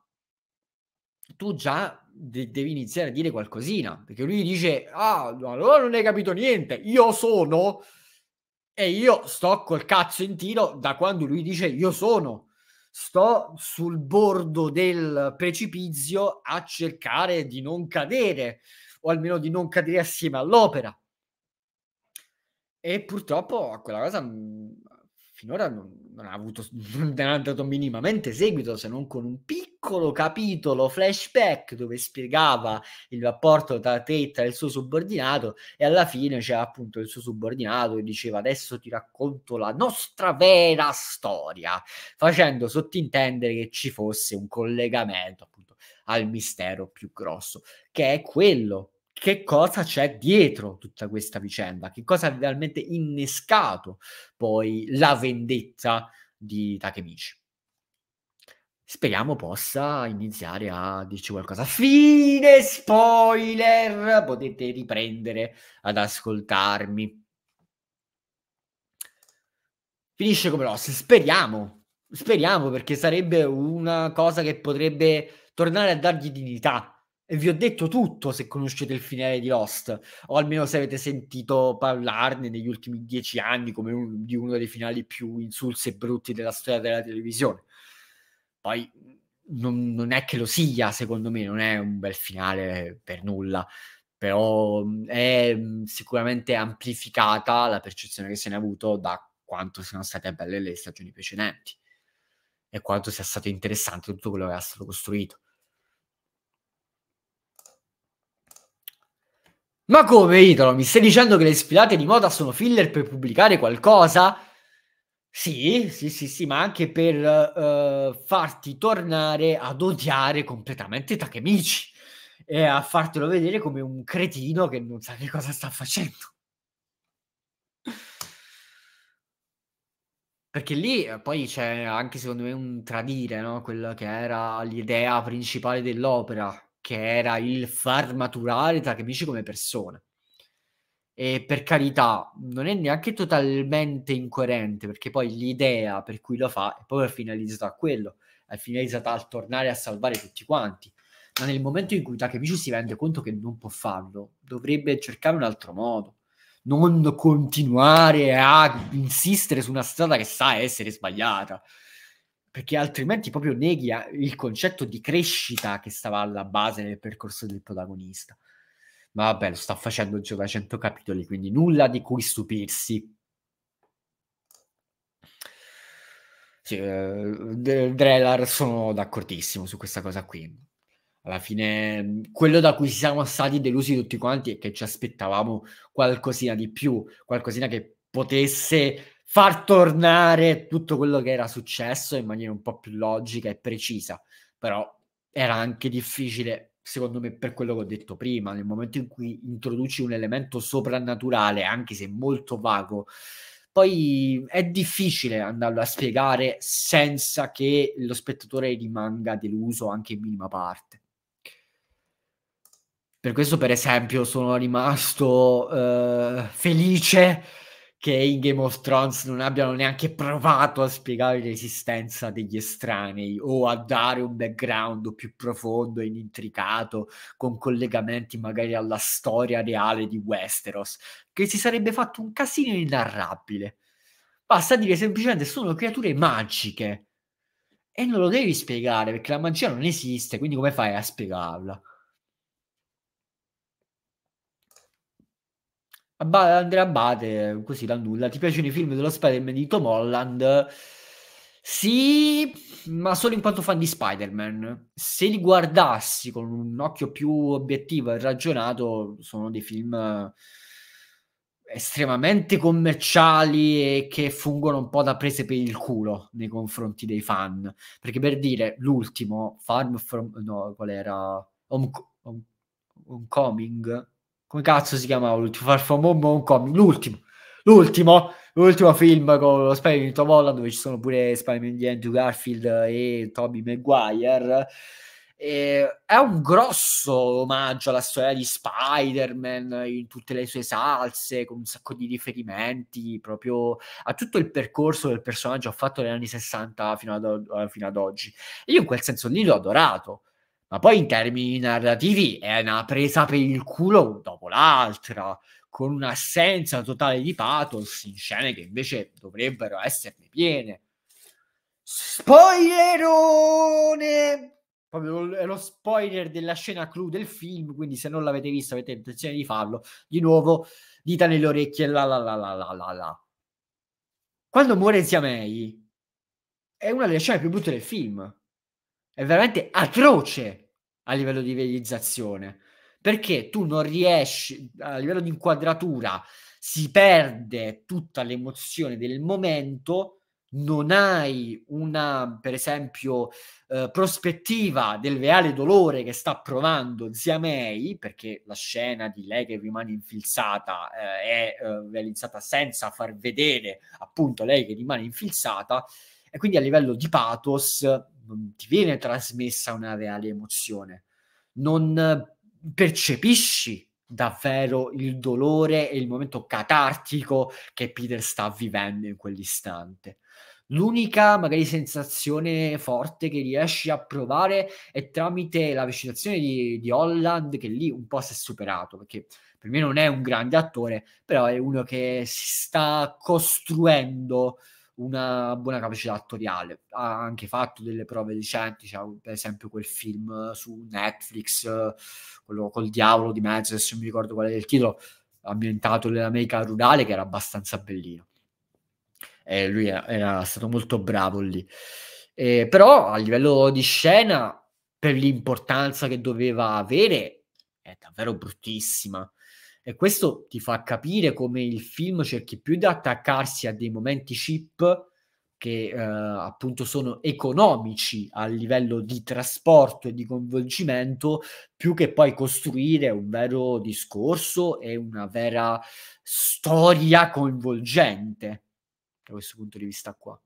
[SPEAKER 1] tu già de- devi iniziare a dire qualcosina, perché lui dice "Ah, allora non hai capito niente, io sono" e io sto col cazzo in tiro da quando lui dice "Io sono" sto sul bordo del precipizio a cercare di non cadere o almeno di non cadere assieme all'opera. E purtroppo quella cosa mm, finora non, non ha, avuto, non ha dato minimamente seguito se non con un piccolo capitolo flashback dove spiegava il rapporto tra Tetta e il suo subordinato e alla fine c'era appunto il suo subordinato che diceva adesso ti racconto la nostra vera storia facendo sottintendere che ci fosse un collegamento appunto al mistero più grosso che è quello che cosa c'è dietro tutta questa vicenda, che cosa ha realmente innescato poi la vendetta di Takemichi. Speriamo possa iniziare a dirci qualcosa. Fine spoiler! Potete riprendere ad ascoltarmi. Finisce come l'os. Speriamo, speriamo perché sarebbe una cosa che potrebbe tornare a dargli dignità e vi ho detto tutto se conoscete il finale di Lost, o almeno se avete sentito parlarne negli ultimi dieci anni come un, di uno dei finali più insulsi e brutti della storia della televisione. Poi non, non, è che lo sia, secondo me, non è un bel finale per nulla, però mm, è mm, sicuramente amplificata la percezione che se ne è avuto da quanto siano state belle le stagioni precedenti e quanto sia stato interessante tutto quello che era stato costruito Ma come Italo? Mi stai dicendo che le sfilate di moda sono filler per pubblicare qualcosa? Sì, sì, sì, sì, ma anche per uh, farti tornare ad odiare completamente Takemichi e a fartelo vedere come un cretino che non sa che cosa sta facendo. Perché lì eh, poi c'è anche secondo me un tradire, no? Quella che era l'idea principale dell'opera, che era il far maturare i amici come persona. E per carità, non è neanche totalmente incoerente, perché poi l'idea per cui lo fa è proprio finalizzata a quello, è finalizzata al tornare a salvare tutti quanti. Ma nel momento in cui Takemichi si rende conto che non può farlo, dovrebbe cercare un altro modo, non continuare a insistere su una strada che sa essere sbagliata perché altrimenti proprio neghi ah, il concetto di crescita che stava alla base del percorso del protagonista. Ma vabbè, lo sta facendo già da 100 capitoli, quindi nulla di cui stupirsi. Sì, uh, eh, Drelar sono d'accordissimo su questa cosa qui. Alla fine, quello da cui siamo stati delusi tutti quanti è che ci aspettavamo qualcosina di più, qualcosina che potesse far tornare tutto quello che era successo in maniera un po' più logica e precisa, però era anche difficile, secondo me, per quello che ho detto prima, nel momento in cui introduci un elemento soprannaturale, anche se molto vago, poi è difficile andarlo a spiegare senza che lo spettatore rimanga deluso anche in minima parte. Per questo, per esempio, sono rimasto eh, felice che in Game of Thrones non abbiano neanche provato a spiegare l'esistenza degli estranei o a dare un background più profondo e intricato con collegamenti magari alla storia reale di Westeros, che si sarebbe fatto un casino inarrabile. Basta dire semplicemente sono creature magiche e non lo devi spiegare perché la magia non esiste, quindi come fai a spiegarla? Andrea Abate, così da nulla. Ti piacciono i film dello Spider-Man di Tom Holland? Sì, ma solo in quanto fan di Spider-Man. Se li guardassi con un occhio più obiettivo e ragionato, sono dei film estremamente commerciali e che fungono un po' da prese per il culo nei confronti dei fan. Perché per dire, l'ultimo, Farm from... no, qual era? Home, Homecoming? come cazzo si chiamava l'ultimo? Far From Home Hong l'ultimo, l'ultimo, l'ultimo film con lo Spider-Man Holland dove ci sono pure Spider-Man di Andrew Garfield e Tobey Maguire. E è un grosso omaggio alla storia di Spider-Man in tutte le sue salse, con un sacco di riferimenti proprio a tutto il percorso del personaggio fatto negli anni 60 fino ad, fino ad oggi. E io in quel senso lì l'ho adorato ma poi in termini narrativi è una presa per il culo dopo l'altra, con un'assenza totale di pathos in scene che invece dovrebbero esserne piene. Spoilerone! Proprio è lo spoiler della scena clou del film, quindi se non l'avete visto avete intenzione di farlo, di nuovo dita nelle orecchie, la la la la la la Quando muore Zia May è una delle scene più brutte del film è veramente atroce a livello di realizzazione perché tu non riesci a livello di inquadratura si perde tutta l'emozione del momento non hai una per esempio eh, prospettiva del reale dolore che sta provando zia May perché la scena di lei che rimane infilzata eh, è eh, realizzata senza far vedere appunto lei che rimane infilzata e quindi a livello di pathos non ti viene trasmessa una reale emozione, non eh, percepisci davvero il dolore e il momento catartico che Peter sta vivendo in quell'istante. L'unica magari sensazione forte che riesci a provare è tramite la recitazione di, di Holland, che lì un po' si è superato, perché per me non è un grande attore, però è uno che si sta costruendo una buona capacità attoriale. Ha anche fatto delle prove decenti, cioè, per esempio quel film su Netflix, quello col diavolo di mezzo, adesso non mi ricordo qual è il titolo, ambientato nell'America rurale, che era abbastanza bellino. E lui era, stato molto bravo lì. Eh, però a livello di scena, per l'importanza che doveva avere, è davvero bruttissima. E questo ti fa capire come il film cerchi più di attaccarsi a dei momenti chip che eh, appunto sono economici a livello di trasporto e di coinvolgimento, più che poi costruire un vero discorso e una vera storia coinvolgente da questo punto di vista qua.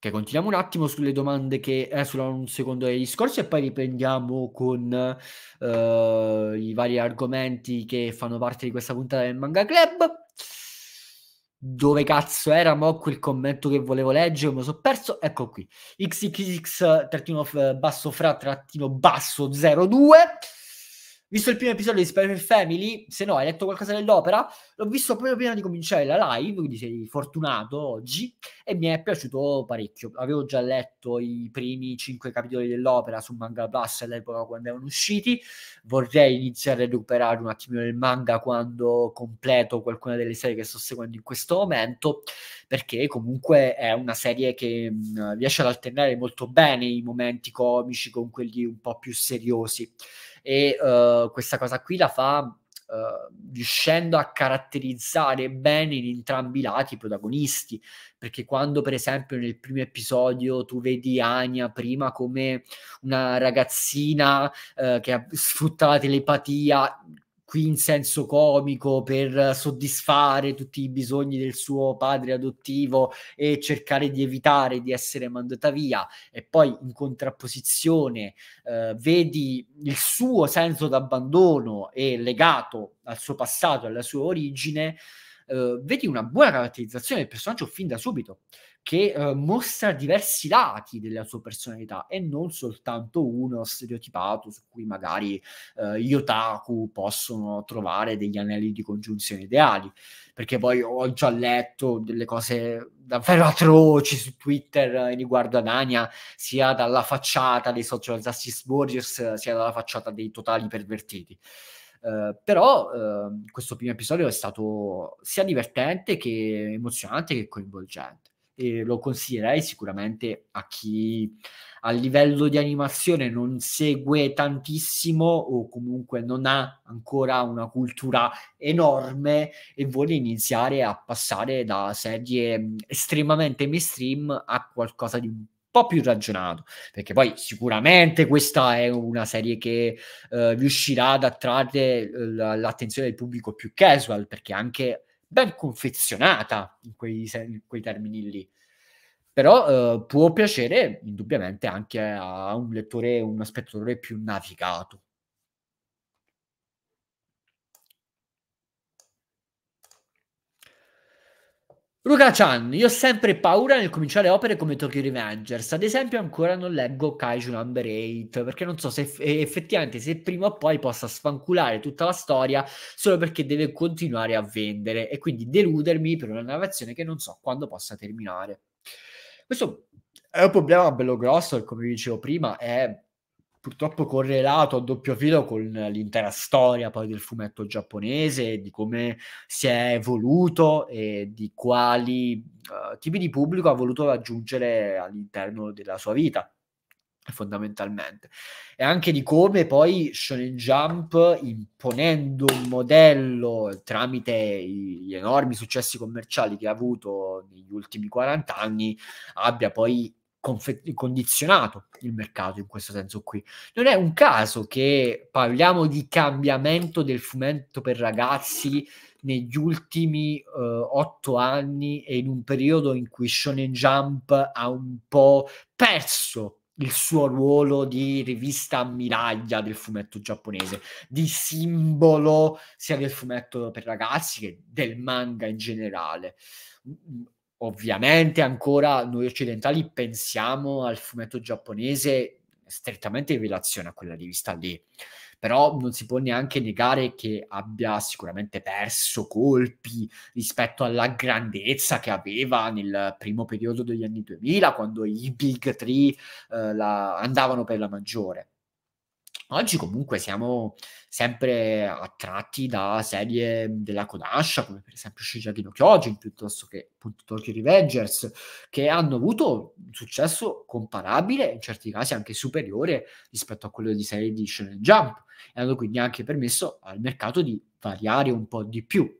[SPEAKER 1] Ok, continuiamo un attimo sulle domande che esulano eh, un secondo dei discorsi e poi riprendiamo con uh, i vari argomenti che fanno parte di questa puntata del Manga Club. Dove cazzo era mo quel commento che volevo leggere? Me lo so perso. Ecco qui. xxx trattino eh, basso fra trattino basso 02 visto il primo episodio di Spy Family, se no hai letto qualcosa dell'opera, l'ho visto proprio prima di cominciare la live, quindi sei fortunato oggi, e mi è piaciuto parecchio. Avevo già letto i primi cinque capitoli dell'opera su Manga Plus all'epoca quando erano usciti, vorrei iniziare a recuperare un attimino il manga quando completo qualcuna delle serie che sto seguendo in questo momento, perché comunque è una serie che mh, mm, riesce ad alternare molto bene i momenti comici con quelli un po' più seriosi e uh, questa cosa qui la fa Uh, riuscendo a caratterizzare bene in entrambi i lati i protagonisti. Perché quando, per esempio, nel primo episodio tu vedi Ania prima come una ragazzina uh, che sfrutta la telepatia qui in senso comico per soddisfare tutti i bisogni del suo padre adottivo e cercare di evitare di essere mandata via e poi in contrapposizione eh, vedi il suo senso d'abbandono e legato al suo passato, alla sua origine, eh, vedi una buona caratterizzazione del personaggio fin da subito che eh, mostra diversi lati della sua personalità e non soltanto uno stereotipato su cui magari eh, gli otaku possono trovare degli anelli di congiunzione ideali. Perché poi ho già letto delle cose davvero atroci su Twitter riguardo a Nania, sia dalla facciata dei social justice warriors, sia dalla facciata dei totali pervertiti. Uh, però uh, questo primo episodio è stato sia divertente che emozionante che coinvolgente e lo consiglierei sicuramente a chi a livello di animazione non segue tantissimo o comunque non ha ancora una cultura enorme e vuole iniziare a passare da serie mm, estremamente mainstream a qualcosa di un po' più ragionato perché poi sicuramente questa è una serie che eh, riuscirà ad attrarre eh, l'attenzione del pubblico più casual perché anche ben confezionata in quei, in quei termini lì. Però eh, può piacere indubbiamente anche a un lettore, un spettatore più navigato. Luca Chan, io ho sempre paura nel cominciare opere come Tokyo Revengers. Ad esempio, ancora non leggo Kaiju Number 8 perché non so se effettivamente se prima o poi possa sfanculare tutta la storia solo perché deve continuare a vendere e quindi deludermi per una narrazione che non so quando possa terminare. Questo è un problema bello grosso, come vi dicevo prima, è purtroppo correlato a doppio filo con l'intera storia poi del fumetto giapponese, di come si è evoluto e di quali uh, tipi di pubblico ha voluto raggiungere all'interno della sua vita fondamentalmente e anche di come poi Shonen Jump imponendo un modello tramite gli enormi successi commerciali che ha avuto negli ultimi 40 anni abbia poi confe- condizionato il mercato in questo senso qui. Non è un caso che parliamo di cambiamento del fumetto per ragazzi negli ultimi uh, otto anni e in un periodo in cui Shonen Jump ha un po' perso il suo ruolo di rivista ammiraglia del fumetto giapponese, di simbolo sia del fumetto per ragazzi che del manga in generale. Ovviamente ancora noi occidentali pensiamo al fumetto giapponese strettamente in relazione a quella rivista lì, però non si può neanche negare che abbia sicuramente perso colpi rispetto alla grandezza che aveva nel primo periodo degli anni 2000, quando i Big Three eh, la, andavano per la maggiore. Oggi comunque siamo sempre attratti da serie della Konasha, come per esempio Shijagi no Kyojin, piuttosto che appunto Tokyo Revengers, che hanno avuto un successo comparabile, in certi casi anche superiore rispetto a quello di serie di Shonen Jump, e hanno quindi anche permesso al mercato di variare un po' di più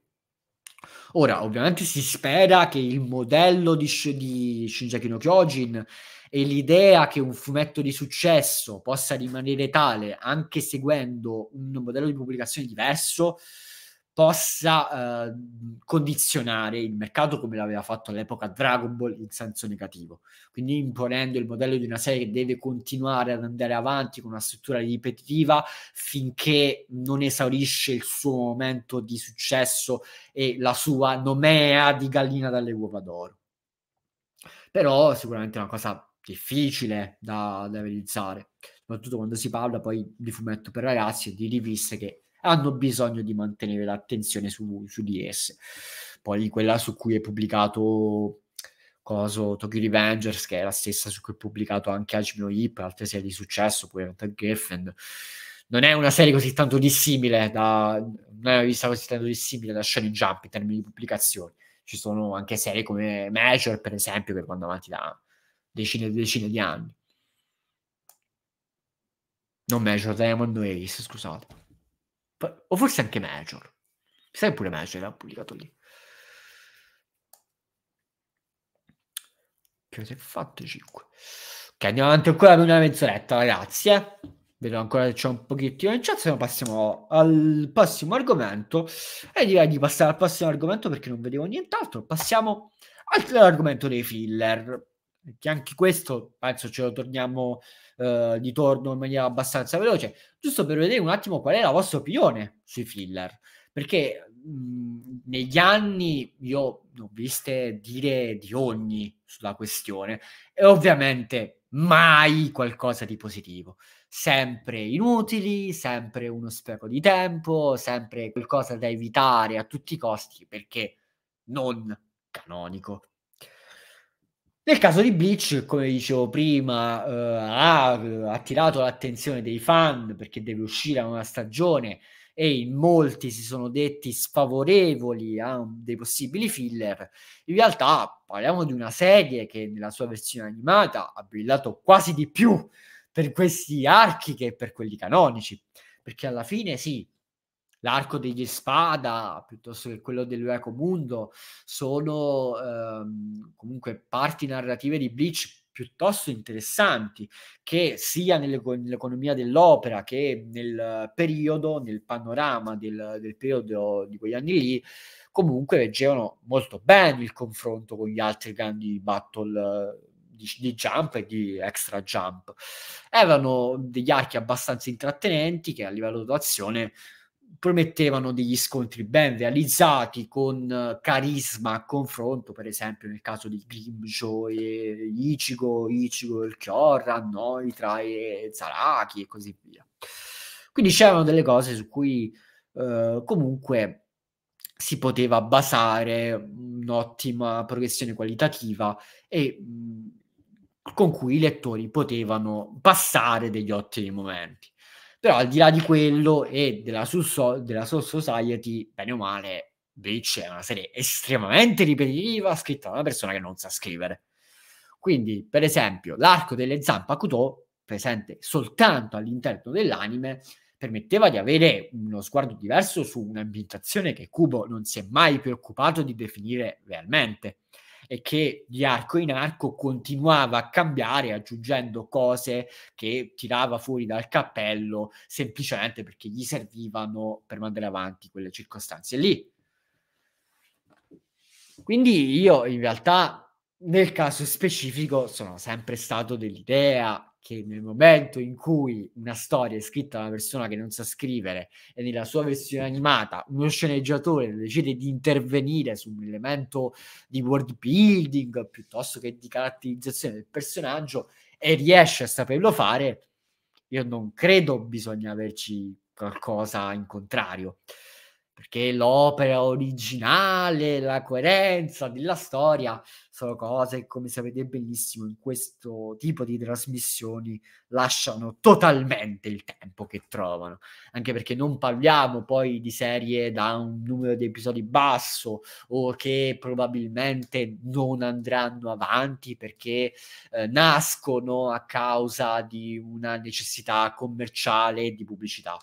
[SPEAKER 1] Ora, ovviamente si spera che il modello di, di Shinjaki no Kyojin e l'idea che un fumetto di successo possa rimanere tale anche seguendo un modello di pubblicazione diverso possa eh, condizionare il mercato come l'aveva fatto all'epoca Dragon Ball in senso negativo, quindi imponendo il modello di una serie che deve continuare ad andare avanti con una struttura ripetitiva finché non esaurisce il suo momento di successo e la sua nomea di gallina dalle uova d'oro. Però sicuramente è una cosa difficile da, da realizzare, soprattutto quando si parla poi di fumetto per ragazzi e di riviste che hanno bisogno di mantenere l'attenzione su, su di esse. Poi quella su cui è pubblicato coso Tokyo Revengers, che è la stessa su cui è pubblicato anche Hajime Hip, altre serie di successo, pure Hunter Griffin. Non è una serie così tanto dissimile da, non è una rivista così tanto dissimile da Shonen Jump in termini di pubblicazioni. Ci sono anche serie come Major, per esempio, che vanno avanti da decine e decine di anni. Non Major Diamond Race, scusate. O forse anche Major. Sai pure Major l'ha pubblicato lì. Che avete fatto 5. Ok, andiamo avanti ancora per una mezz'oretta, ragazzi. Eh? Vedo ancora che c'è un pochettino in chat, se no passiamo al prossimo argomento. E eh, direi di passare al prossimo argomento perché non vedevo nient'altro. Passiamo all'argomento dei filler. Eh, che anche questo penso ce lo torniamo eh, di torno in maniera abbastanza veloce, giusto per vedere un attimo qual è la vostra opinione sui filler, perché mh, mm, negli anni io ho viste dire di ogni sulla questione e ovviamente mai qualcosa di positivo, sempre inutili, sempre uno spreco di tempo, sempre qualcosa da evitare a tutti i costi perché non canonico. Nel caso di Bleach, come dicevo prima, eh, ha eh, attirato l'attenzione dei fan perché deve uscire a una stagione e in molti si sono detti sfavorevoli a dei possibili filler. In realtà parliamo di una serie che nella sua versione animata ha brillato quasi di più per questi archi che per quelli canonici, perché alla fine sì, l'arco degli Spada piuttosto che quello dell'Ueco Mundo sono ehm, comunque parti narrative di Bleach piuttosto interessanti che sia nell'economia dell'opera che nel periodo, nel panorama del, del periodo di quegli anni lì comunque reggevano molto bene il confronto con gli altri grandi battle di, di, jump e di extra jump. Erano degli archi abbastanza intrattenenti che a livello di azione promettevano degli scontri ben realizzati con eh, carisma a confronto per esempio nel caso di Grimjo e Ichigo Ichigo il Chiorra, Noitra e Zaraki e così via quindi c'erano delle cose su cui eh, comunque si poteva basare un'ottima progressione qualitativa e mh, mm, con cui i lettori potevano passare degli ottimi momenti però al di là di quello e della Soul, della Soul Society, bene o male, Bleach è una serie estremamente ripetitiva, scritta da una persona che non sa scrivere. Quindi, per esempio, l'arco delle zampe a Akuto, presente soltanto all'interno dell'anime, permetteva di avere uno sguardo diverso su un'ambientazione che Kubo non si è mai preoccupato di definire realmente e che di arco in arco continuava a cambiare aggiungendo cose che tirava fuori dal cappello semplicemente perché gli servivano per mandare avanti quelle circostanze lì. Quindi io in realtà nel caso specifico sono sempre stato dell'idea che nel momento in cui una storia è scritta da una persona che non sa scrivere e nella sua versione animata uno sceneggiatore decide di intervenire su un elemento di world building piuttosto che di caratterizzazione del personaggio e riesce a saperlo fare, io non credo bisogna averci qualcosa in contrario perché l'opera originale, la coerenza della storia sono cose che, come sapete benissimo, in questo tipo di trasmissioni lasciano totalmente il tempo che trovano, anche perché non parliamo poi di serie da un numero di episodi basso o che probabilmente non andranno avanti perché eh, nascono a causa di una necessità commerciale e di pubblicità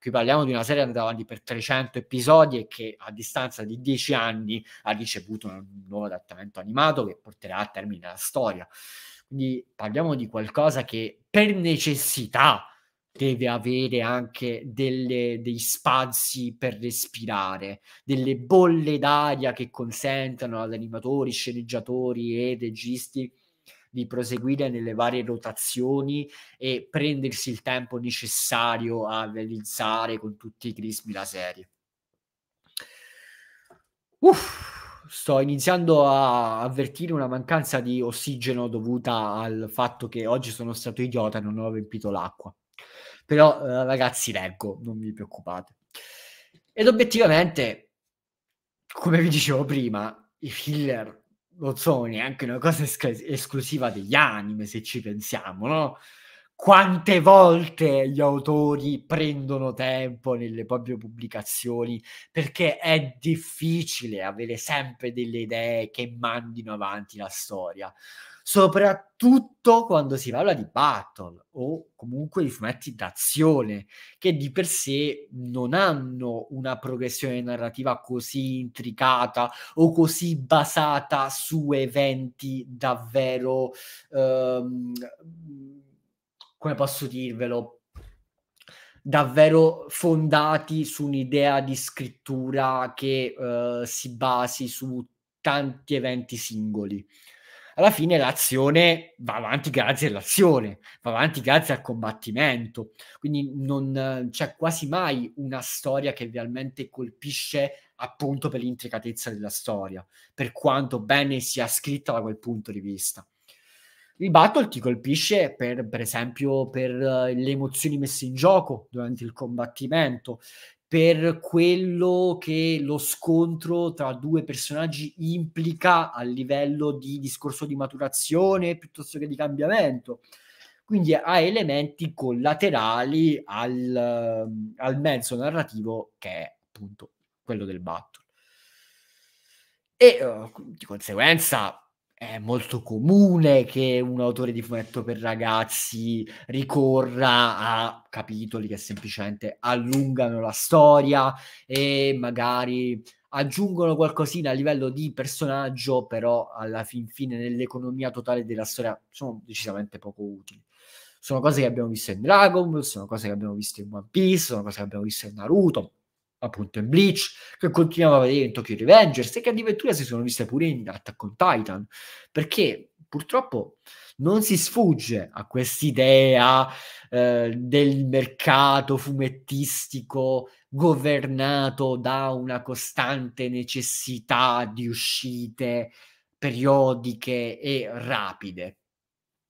[SPEAKER 1] qui parliamo di una serie andata avanti per 300 episodi e che a distanza di 10 anni ha ricevuto un nuovo adattamento animato campionato che porterà a termine la storia. Quindi parliamo di qualcosa che per necessità deve avere anche delle, dei spazi per respirare, delle bolle d'aria che consentano ad animatori, sceneggiatori e registi di proseguire nelle varie rotazioni e prendersi il tempo necessario a realizzare con tutti i crismi la serie. Uff sto iniziando a avvertire una mancanza di ossigeno dovuta al fatto che oggi sono stato idiota e non ho riempito l'acqua. Però eh, ragazzi leggo, non vi preoccupate. Ed obiettivamente, come vi dicevo prima, i filler non sono neanche una cosa es- esclusiva degli anime, se ci pensiamo, no? quante volte gli autori prendono tempo nelle proprie pubblicazioni perché è difficile avere sempre delle idee che mandino avanti la storia, soprattutto quando si parla di battle o comunque di fumetti d'azione che di per sé non hanno una progressione narrativa così intricata o così basata su eventi davvero ehm, come posso dirvelo, davvero fondati su un'idea di scrittura che eh, si basi su tanti eventi singoli. Alla fine l'azione va avanti grazie all'azione, va avanti grazie al combattimento, quindi non c'è quasi mai una storia che realmente colpisce appunto per l'intricatezza della storia, per quanto bene sia scritta da quel punto di vista. Il battle ti colpisce per, per esempio per eh, le emozioni messe in gioco durante il combattimento, per quello che lo scontro tra due personaggi implica a livello di discorso di maturazione piuttosto che di cambiamento. Quindi ha elementi collaterali al, eh, al mezzo narrativo che è appunto quello del battle. E uh, di conseguenza è molto comune che un autore di fumetto per ragazzi ricorra a capitoli che semplicemente allungano la storia e magari aggiungono qualcosina a livello di personaggio, però alla fin fine nell'economia totale della storia sono decisamente poco utili. Sono cose che abbiamo visto in Dragon Ball, sono cose che abbiamo visto in One Piece, sono cose che abbiamo visto in Naruto, appunto in Bleach, che continuiamo a vedere in Tokyo Revengers e che addirittura si sono viste pure in Attack on Titan, perché purtroppo non si sfugge a quest'idea eh, del mercato fumettistico governato da una costante necessità di uscite periodiche e rapide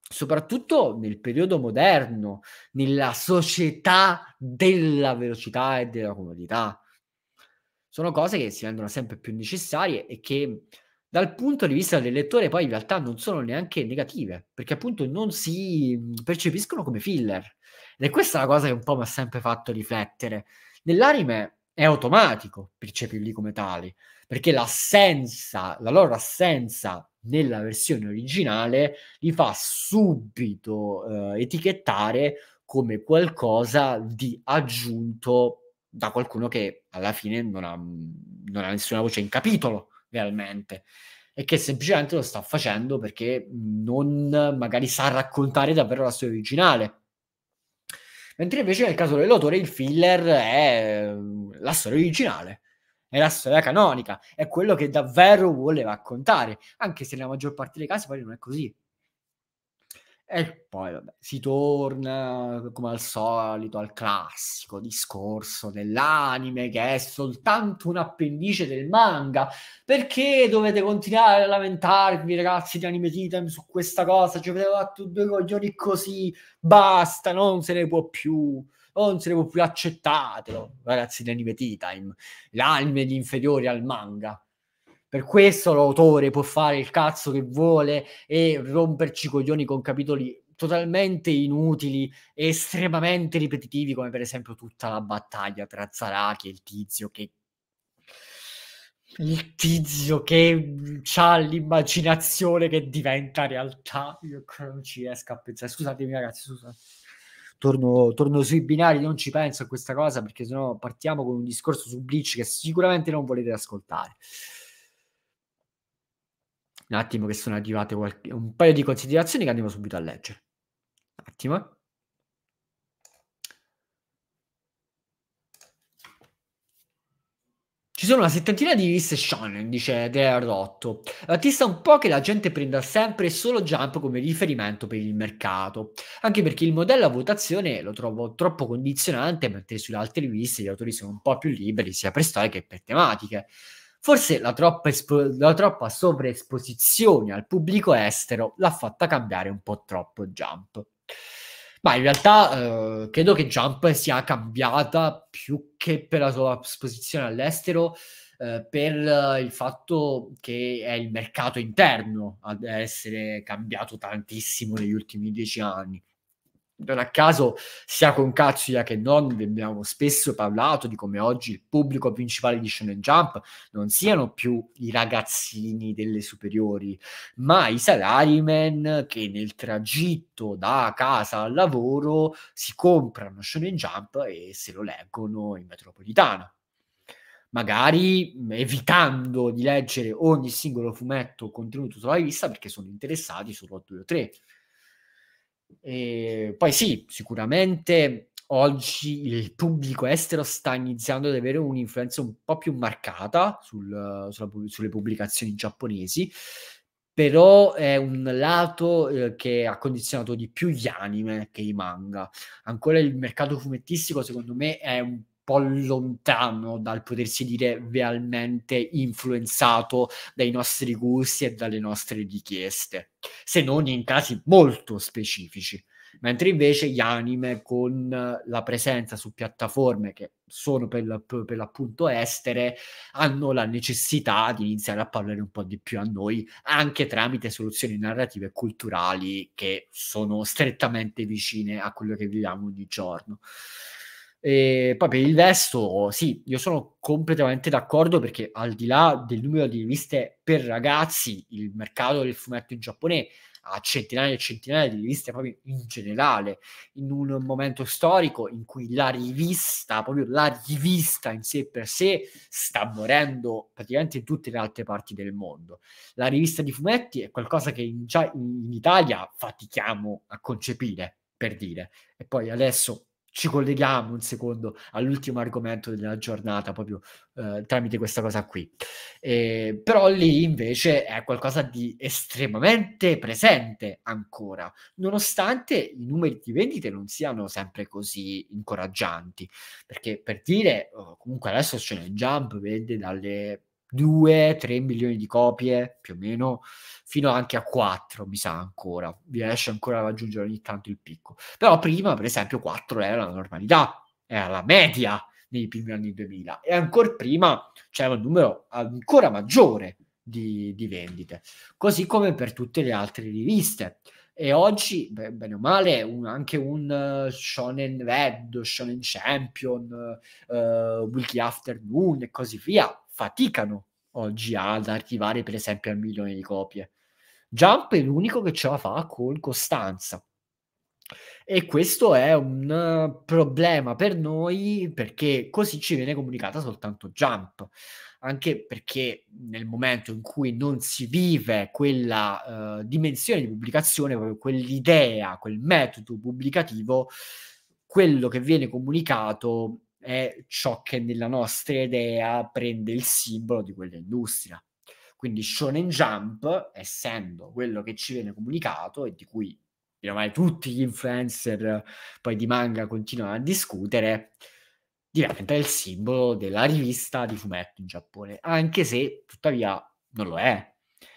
[SPEAKER 1] soprattutto nel periodo moderno, nella società della velocità e della comodità. Sono cose che si rendono sempre più necessarie e che dal punto di vista del lettore poi in realtà non sono neanche negative, perché appunto non si percepiscono come filler. Ed è questa la cosa che un po' mi ha sempre fatto riflettere. Nell'anime è automatico percepirli come tali, perché l'assenza, la loro assenza nella versione originale li fa subito eh, etichettare come qualcosa di aggiunto da qualcuno che alla fine non ha, non ha nessuna voce in capitolo realmente e che semplicemente lo sta facendo perché non magari sa raccontare davvero la storia originale mentre invece nel caso dell'autore il filler è eh, la storia originale è la storia canonica, è quello che davvero vuole raccontare, anche se nella maggior parte dei casi poi non è così. E poi vabbè, si torna come al solito al classico discorso dell'anime che è soltanto un appendice del manga. Perché dovete continuare a lamentarvi, ragazzi, di Anime Titan su questa cosa? Ci avete fatto due coglioni così, basta, non se ne può più oh, non saremo più accettatelo, ragazzi, l'anime Tea Time, l'anime di inferiore al manga. Per questo l'autore può fare il cazzo che vuole e romperci coglioni con capitoli totalmente inutili e estremamente ripetitivi, come per esempio tutta la battaglia tra Zaraki e il tizio che il tizio che ha l'immaginazione che diventa realtà. Io non ci riesco a pensare. Scusatemi, ragazzi, scusate torno, torno sui binari, non ci penso a questa cosa perché sennò partiamo con un discorso su Bleach che sicuramente non volete ascoltare. Un attimo che sono arrivate qualche, un paio di considerazioni che andiamo subito a leggere. Un attimo. Ci sono una settantina di riviste shonen, dice Dea Rotto. Artista un po' che la gente prenda sempre solo Jump come riferimento per il mercato, anche perché il modello a votazione lo trovo troppo condizionante, mentre sulle altre riviste gli autori sono un po' più liberi sia per storie che per tematiche. Forse la troppa, espo- la troppa sovraesposizione al pubblico estero l'ha fatta cambiare un po' troppo Jump. Ma in realtà eh, credo che Jump sia cambiata più che per la sua esposizione all'estero, eh, per il fatto che è il mercato interno ad essere cambiato tantissimo negli ultimi dieci anni non a caso sia con Katsuya che non abbiamo spesso parlato di come oggi il pubblico principale di Shonen Jump non siano più i ragazzini delle superiori, ma i salarymen che nel tragitto da casa al lavoro si comprano Shonen Jump e se lo leggono in metropolitana magari evitando di leggere ogni singolo fumetto contenuto sulla rivista perché sono interessati solo a due o tre. E ehm, poi sì, sicuramente oggi il pubblico estero sta iniziando ad avere un'influenza un po' più marcata sul, sulla, sulle pubblicazioni giapponesi, però è un lato eh, che ha condizionato di più gli anime che i manga. Ancora il mercato fumettistico, secondo me, è un po' lontano dal potersi dire realmente influenzato dai nostri gusti e dalle nostre richieste, se non in casi molto specifici mentre invece gli anime con la presenza su piattaforme che sono per, la, per, l'appunto estere hanno la necessità di iniziare a parlare un po' di più a noi anche tramite soluzioni narrative e culturali che sono strettamente vicine a quello che viviamo ogni giorno. E ehm, poi per il resto, sì, io sono completamente d'accordo perché al di là del numero di riviste per ragazzi, il mercato del fumetto in Giappone ha centinaia e centinaia di riviste proprio in generale, in un momento storico in cui la rivista, proprio la rivista in sé per sé, sta morendo praticamente in tutte le altre parti del mondo. La rivista di fumetti è qualcosa che in, già in Italia fatichiamo a concepire, per dire. E poi adesso ci colleghiamo un secondo all'ultimo argomento della giornata, proprio eh, tramite questa cosa qui. Eh, però lì invece è qualcosa di estremamente presente ancora, nonostante i numeri di vendite non siano sempre così incoraggianti, perché per dire, oh, comunque adesso ce ne Jump vende dalle 2-3 milioni di copie più o meno, fino anche a 4, mi sa ancora, riesce ancora a raggiungere ogni tanto il picco. Però prima, per esempio, 4 era la normalità, era la media nei primi anni 2000 e ancora prima c'era un numero ancora maggiore di, di vendite, così come per tutte le altre riviste. E oggi, bene o male, un, anche un uh, Shonen Red, Shonen Champion, uh, Weekly Afternoon e così via faticano oggi ad arrivare per esempio al milione di copie. Jump è l'unico che ce la fa con costanza. E questo è un eh, problema per noi perché così ci viene comunicata soltanto Jump, anche perché nel momento in cui non si vive quella uh, dimensione di pubblicazione, proprio quell'idea, quel metodo pubblicativo, quello che viene comunicato è ciò che nella nostra idea prende il simbolo di quell'industria. Quindi Shonen Jump, essendo quello che ci viene comunicato e di cui ormai tutti gli influencer poi di manga continuano a discutere, diventa il simbolo della rivista di fumetto in Giappone, anche se tuttavia non lo è,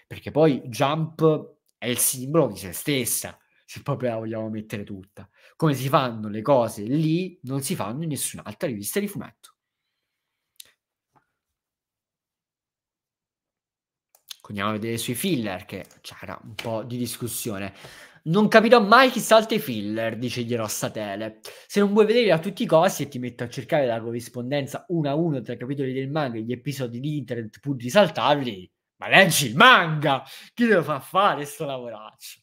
[SPEAKER 1] perché poi Jump è il simbolo di se stessa, se proprio la vogliamo mettere tutta come si fanno le cose lì non si fanno in nessun'altra rivista di fumetto. Andiamo a vedere sui filler, che c'era un po' di discussione. Non capirò mai chi salta i filler, dice Ierosstatele. Se non vuoi vedere a tutti i costi e ti metto a cercare la corrispondenza uno a uno tra i capitoli del manga e gli episodi di internet pur di saltarli, ma leggi il manga! Chi te lo fa fare sto lavoraccio?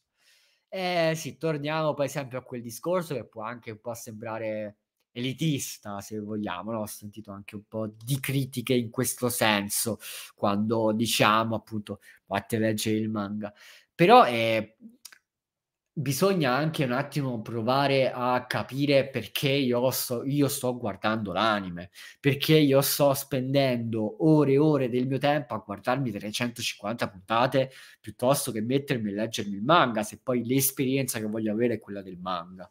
[SPEAKER 1] E eh, sì, torniamo poi sempre a quel discorso che può anche un po' sembrare elitista, se vogliamo, no? ho sentito anche un po' di critiche in questo senso, quando diciamo appunto, vattene leggere il manga. Però eh, bisogna anche un attimo provare a capire perché io, so, io sto guardando l'anime, perché io sto spendendo ore e ore del mio tempo a guardarmi 350 puntate piuttosto che mettermi a leggermi il manga, se poi l'esperienza che voglio avere è quella del manga.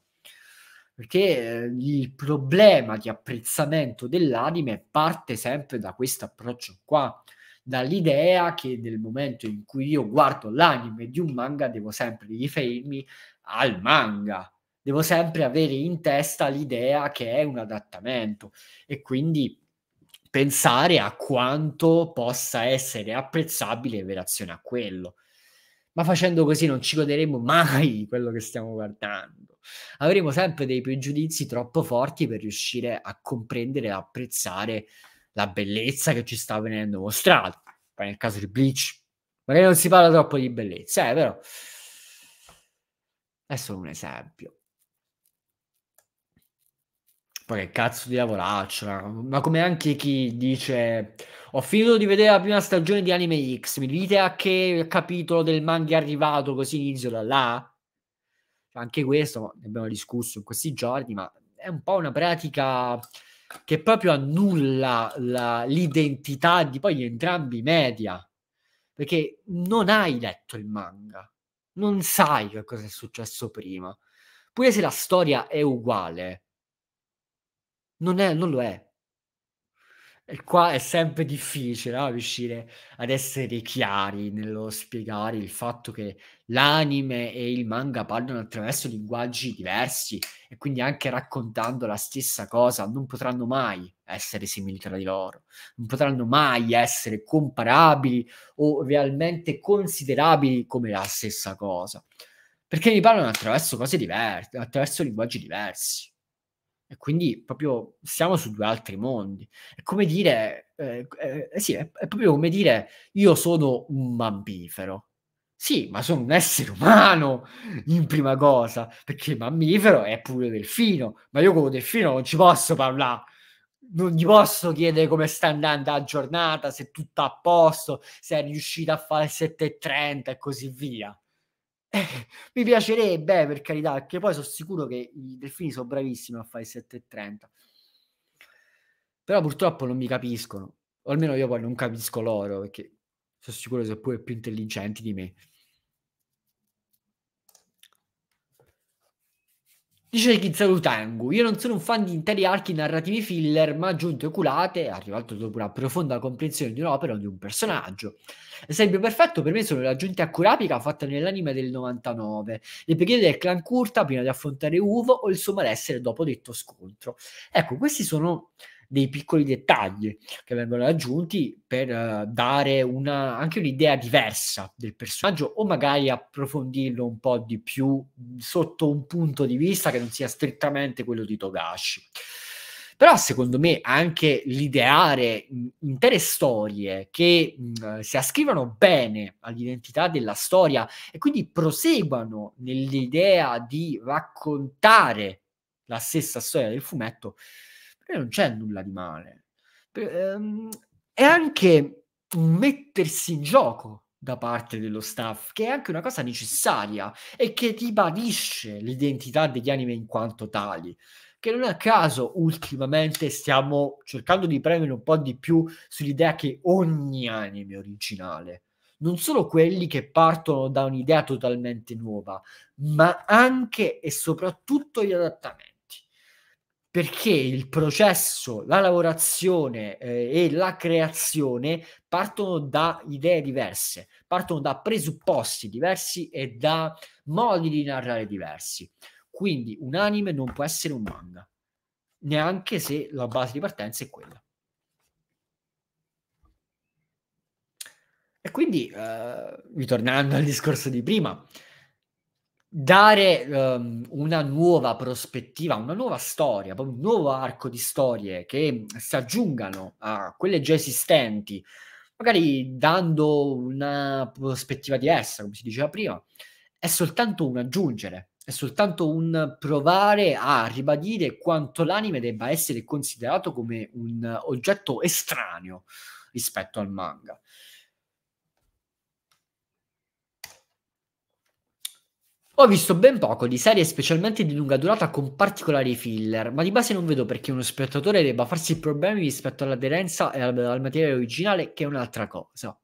[SPEAKER 1] Perché eh, il problema di apprezzamento dell'anime parte sempre da questo approccio qua dall'idea che nel momento in cui io guardo l'anime di un manga devo sempre riferirmi al manga, devo sempre avere in testa l'idea che è un adattamento e quindi pensare a quanto possa essere apprezzabile in relazione a quello. Ma facendo così non ci goderemo mai quello che stiamo guardando. Avremo sempre dei pregiudizi troppo forti per riuscire a comprendere e apprezzare la bellezza che ci sta venendo mostrata. Poi nel caso di Bleach, magari non si parla troppo di bellezza, eh, però è solo un esempio. Poi che cazzo di lavoraccia, ma come anche chi dice ho finito di vedere la prima stagione di Anime X, mi dite a che capitolo del manga è arrivato così inizio da là? Anche questo ne abbiamo discusso in questi giorni, ma è un po' una pratica che proprio annulla la, l'identità di poi entrambi i media, perché non hai letto il manga, non sai che cosa è successo prima, pure se la storia è uguale, non, è, non lo è. E qua è sempre difficile no? riuscire ad essere chiari nello spiegare il fatto che l'anime e il manga parlano attraverso linguaggi diversi e quindi anche raccontando la stessa cosa non potranno mai essere simili tra di loro, non potranno mai essere comparabili o realmente considerabili come la stessa cosa, perché mi parlano attraverso cose diverse, attraverso linguaggi diversi. E quindi proprio siamo su due altri mondi. È come dire, eh, eh, eh, sì, è, è, proprio come dire io sono un mammifero. Sì, ma sono un essere umano in prima cosa, perché il mammifero è pure delfino, ma io come delfino non ci posso parlare. Non gli posso chiedere come sta andando la giornata, se tutto a posto, se è riuscito a fare 7.30 e così via. Eh, mi piacerebbe, eh, per carità, perché poi sono sicuro che i delfini sono bravissimi a fare 7,30. Però purtroppo non mi capiscono, o almeno io poi non capisco loro, perché sono sicuro che sono pure più intelligenti di me. Dice Kizaru Tengu, io non sono un fan di interi archi narrativi filler, ma aggiunte culate, arrivato dopo una profonda comprensione di un'opera o di un personaggio. Esempio perfetto per me sono le aggiunte a Kurapika fatte nell'anime del 99, le preghiere del clan Kurta prima di affrontare Uvo o il suo malessere dopo detto scontro. Ecco, questi sono dei piccoli dettagli che vengono aggiunti per uh, dare una, anche un'idea diversa del personaggio o magari approfondirlo un po' di più sotto un punto di vista che non sia strettamente quello di Togashi. Però secondo me anche l'ideare intere storie che mh, si ascrivano bene all'identità della storia e quindi proseguano nell'idea di raccontare la stessa storia del fumetto, perché non c'è nulla di male. Ehm, è anche un mettersi in gioco da parte dello staff, che è anche una cosa necessaria e che ribadisce l'identità degli anime in quanto tali. Che non a caso ultimamente stiamo cercando di premere un po' di più sull'idea che ogni anime originale non solo quelli che partono da un'idea totalmente nuova, ma anche e soprattutto gli adattamenti perché il processo, la lavorazione eh, e la creazione partono da idee diverse, partono da presupposti diversi e da modi di narrare diversi. Quindi un anime non può essere un manga, neanche se la base di partenza è quella. E quindi, eh, ritornando al discorso di prima, dare um, una nuova prospettiva, una nuova storia, un nuovo arco di storie che mm, si aggiungano a quelle già esistenti, magari dando una prospettiva diversa, come si diceva prima, è soltanto un aggiungere, è soltanto un provare a ribadire quanto l'anime debba essere considerato come un oggetto estraneo rispetto al manga. Ho visto ben poco di serie specialmente di lunga durata con particolari filler, ma di base non vedo perché uno spettatore debba farsi problemi rispetto all'aderenza e al, al materiale originale, che è un'altra cosa.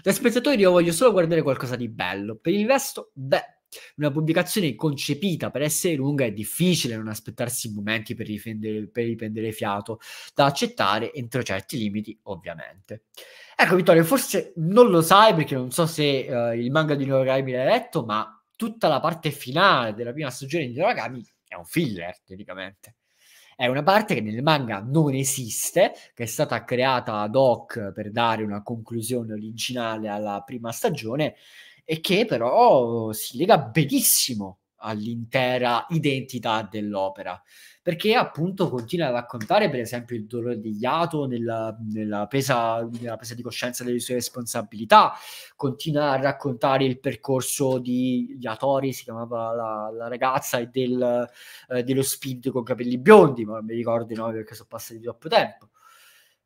[SPEAKER 1] Da spettatore io voglio solo guardare qualcosa di bello, per il resto, beh, una pubblicazione concepita per essere lunga è difficile non aspettarsi momenti per, rifendere, per riprendere fiato, da accettare entro certi limiti, ovviamente. Ecco, Vittorio, forse non lo sai perché non so se uh, il manga di Norai mi l'hai letto, ma tutta la parte finale della prima stagione di Noragami è un filler, teoricamente. È una parte che nel manga non esiste, che è stata creata ad hoc per dare una conclusione originale alla prima stagione e che però si lega benissimo all'intera identità dell'opera. Perché appunto continua a raccontare, per esempio, il dolore di Iato nella, nella, presa, nella presa, di coscienza delle sue responsabilità, continua a raccontare il percorso di Iatori, si chiamava la, la ragazza, e del, eh, dello speed con capelli biondi, ma non mi ricordo i nomi perché sono passati troppo tempo.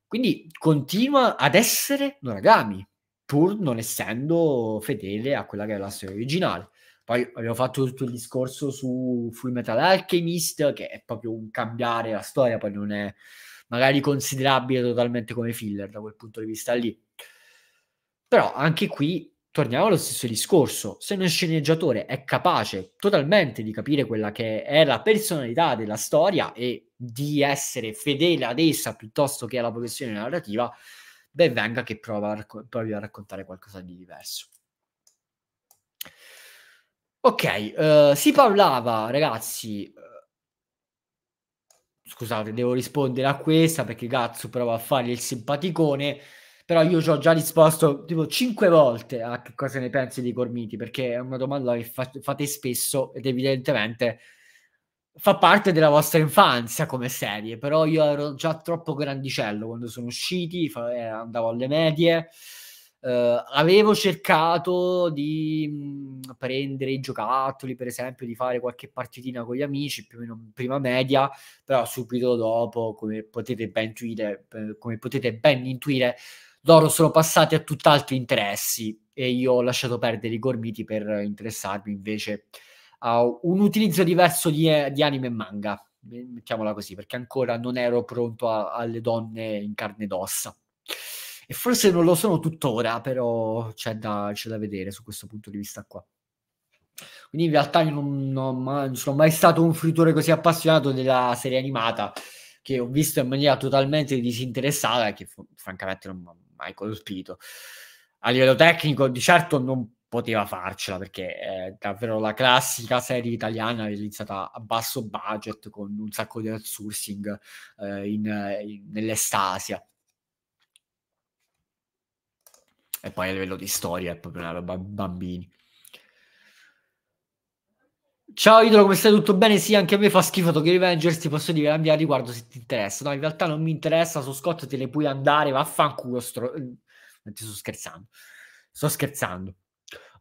[SPEAKER 1] Quindi continua ad essere Noragami, pur non essendo fedele a quella che è la storia originale. Poi abbiamo fatto tutto il discorso su Full Metal Alchemist, che è proprio un cambiare la storia, poi non è magari considerabile totalmente come filler da quel punto di vista lì. Però anche qui torniamo allo stesso discorso. Se uno sceneggiatore è capace totalmente di capire quella che è la personalità della storia e di essere fedele ad essa piuttosto che alla progressione narrativa, ben venga che prova a racco- provi a raccontare qualcosa di diverso. Ok, uh, si parlava, ragazzi. Eh, scusate, devo rispondere a questa perché cazzo prova a fargli il simpaticone. Però io ci ho già risposto tipo cinque volte a che cosa ne pensi di Gormiti, perché è una domanda che fa- fate spesso ed evidentemente fa parte della vostra infanzia come serie. Però io ero già troppo grandicello quando sono usciti, fa- eh, andavo alle medie. Uh, avevo cercato di mh, prendere i giocattoli, per esempio, di fare qualche partitina con gli amici, più o meno in prima media, però subito dopo, come potete ben intuire, eh, come potete ben intuire loro sono passati a tutt'altri interessi e io ho lasciato perdere i gormiti per interessarmi invece a un utilizzo diverso di, eh, di anime e manga, mettiamola così, perché ancora non ero pronto a, alle donne in carne ed ossa. E forse non lo sono tuttora, però c'è da, c'è da vedere su questo punto di vista qua. Quindi in realtà io non, non, non, sono mai stato un fruitore così appassionato della serie animata che ho visto in maniera totalmente disinteressata e che francamente non mi ha mai colpito. A livello tecnico di certo non poteva farcela perché è eh, davvero la classica serie italiana realizzata a basso budget con un sacco di outsourcing eh, in, in, nell'estasia e poi a livello di storia è proprio una roba bambini. Ciao Idolo, come stai? Tutto bene? Sì, anche a me fa schifo Tokyo Revengers, ti posso dire a riguardo se ti interessa. No, in realtà non mi interessa, su Scott te ne puoi andare, vaffanculo. Stro... ti sto scherzando. Sto scherzando.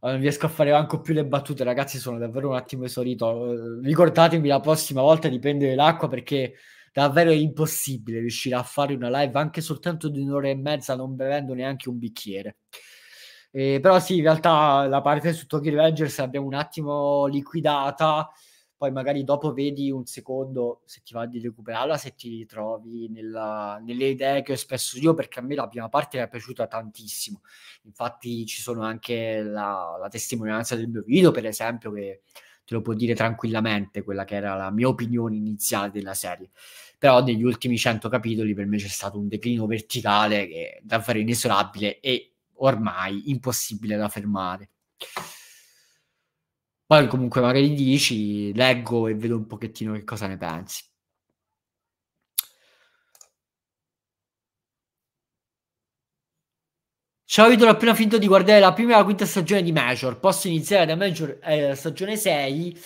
[SPEAKER 1] non riesco a fare manco più le battute, ragazzi, sono davvero un attimo esaurito. Ricordatemi la prossima volta di prendere l'acqua perché davvero è impossibile riuscire a fare una live anche soltanto di un'ora e mezza non bevendo neanche un bicchiere. Eh, però sì, in realtà la parte su Tokyo Revengers l'abbiamo un attimo liquidata, poi magari dopo vedi un secondo se ti va di recuperarla, se ti ritrovi nella, nelle idee che ho espresso io, perché a me la prima parte mi è piaciuta tantissimo. Infatti ci sono anche la, la testimonianza del mio video, per esempio, che te lo può dire tranquillamente quella che era la mia opinione iniziale della serie. Però negli ultimi 100 capitoli per me c'è stato un declino verticale che è davvero inesorabile e ormai impossibile da fermare. Poi comunque magari dici, leggo e vedo un pochettino che cosa ne pensi. Ciao Idolo, appena finito di guardare la prima e la quinta stagione di Major, posso iniziare da Major eh, stagione 6?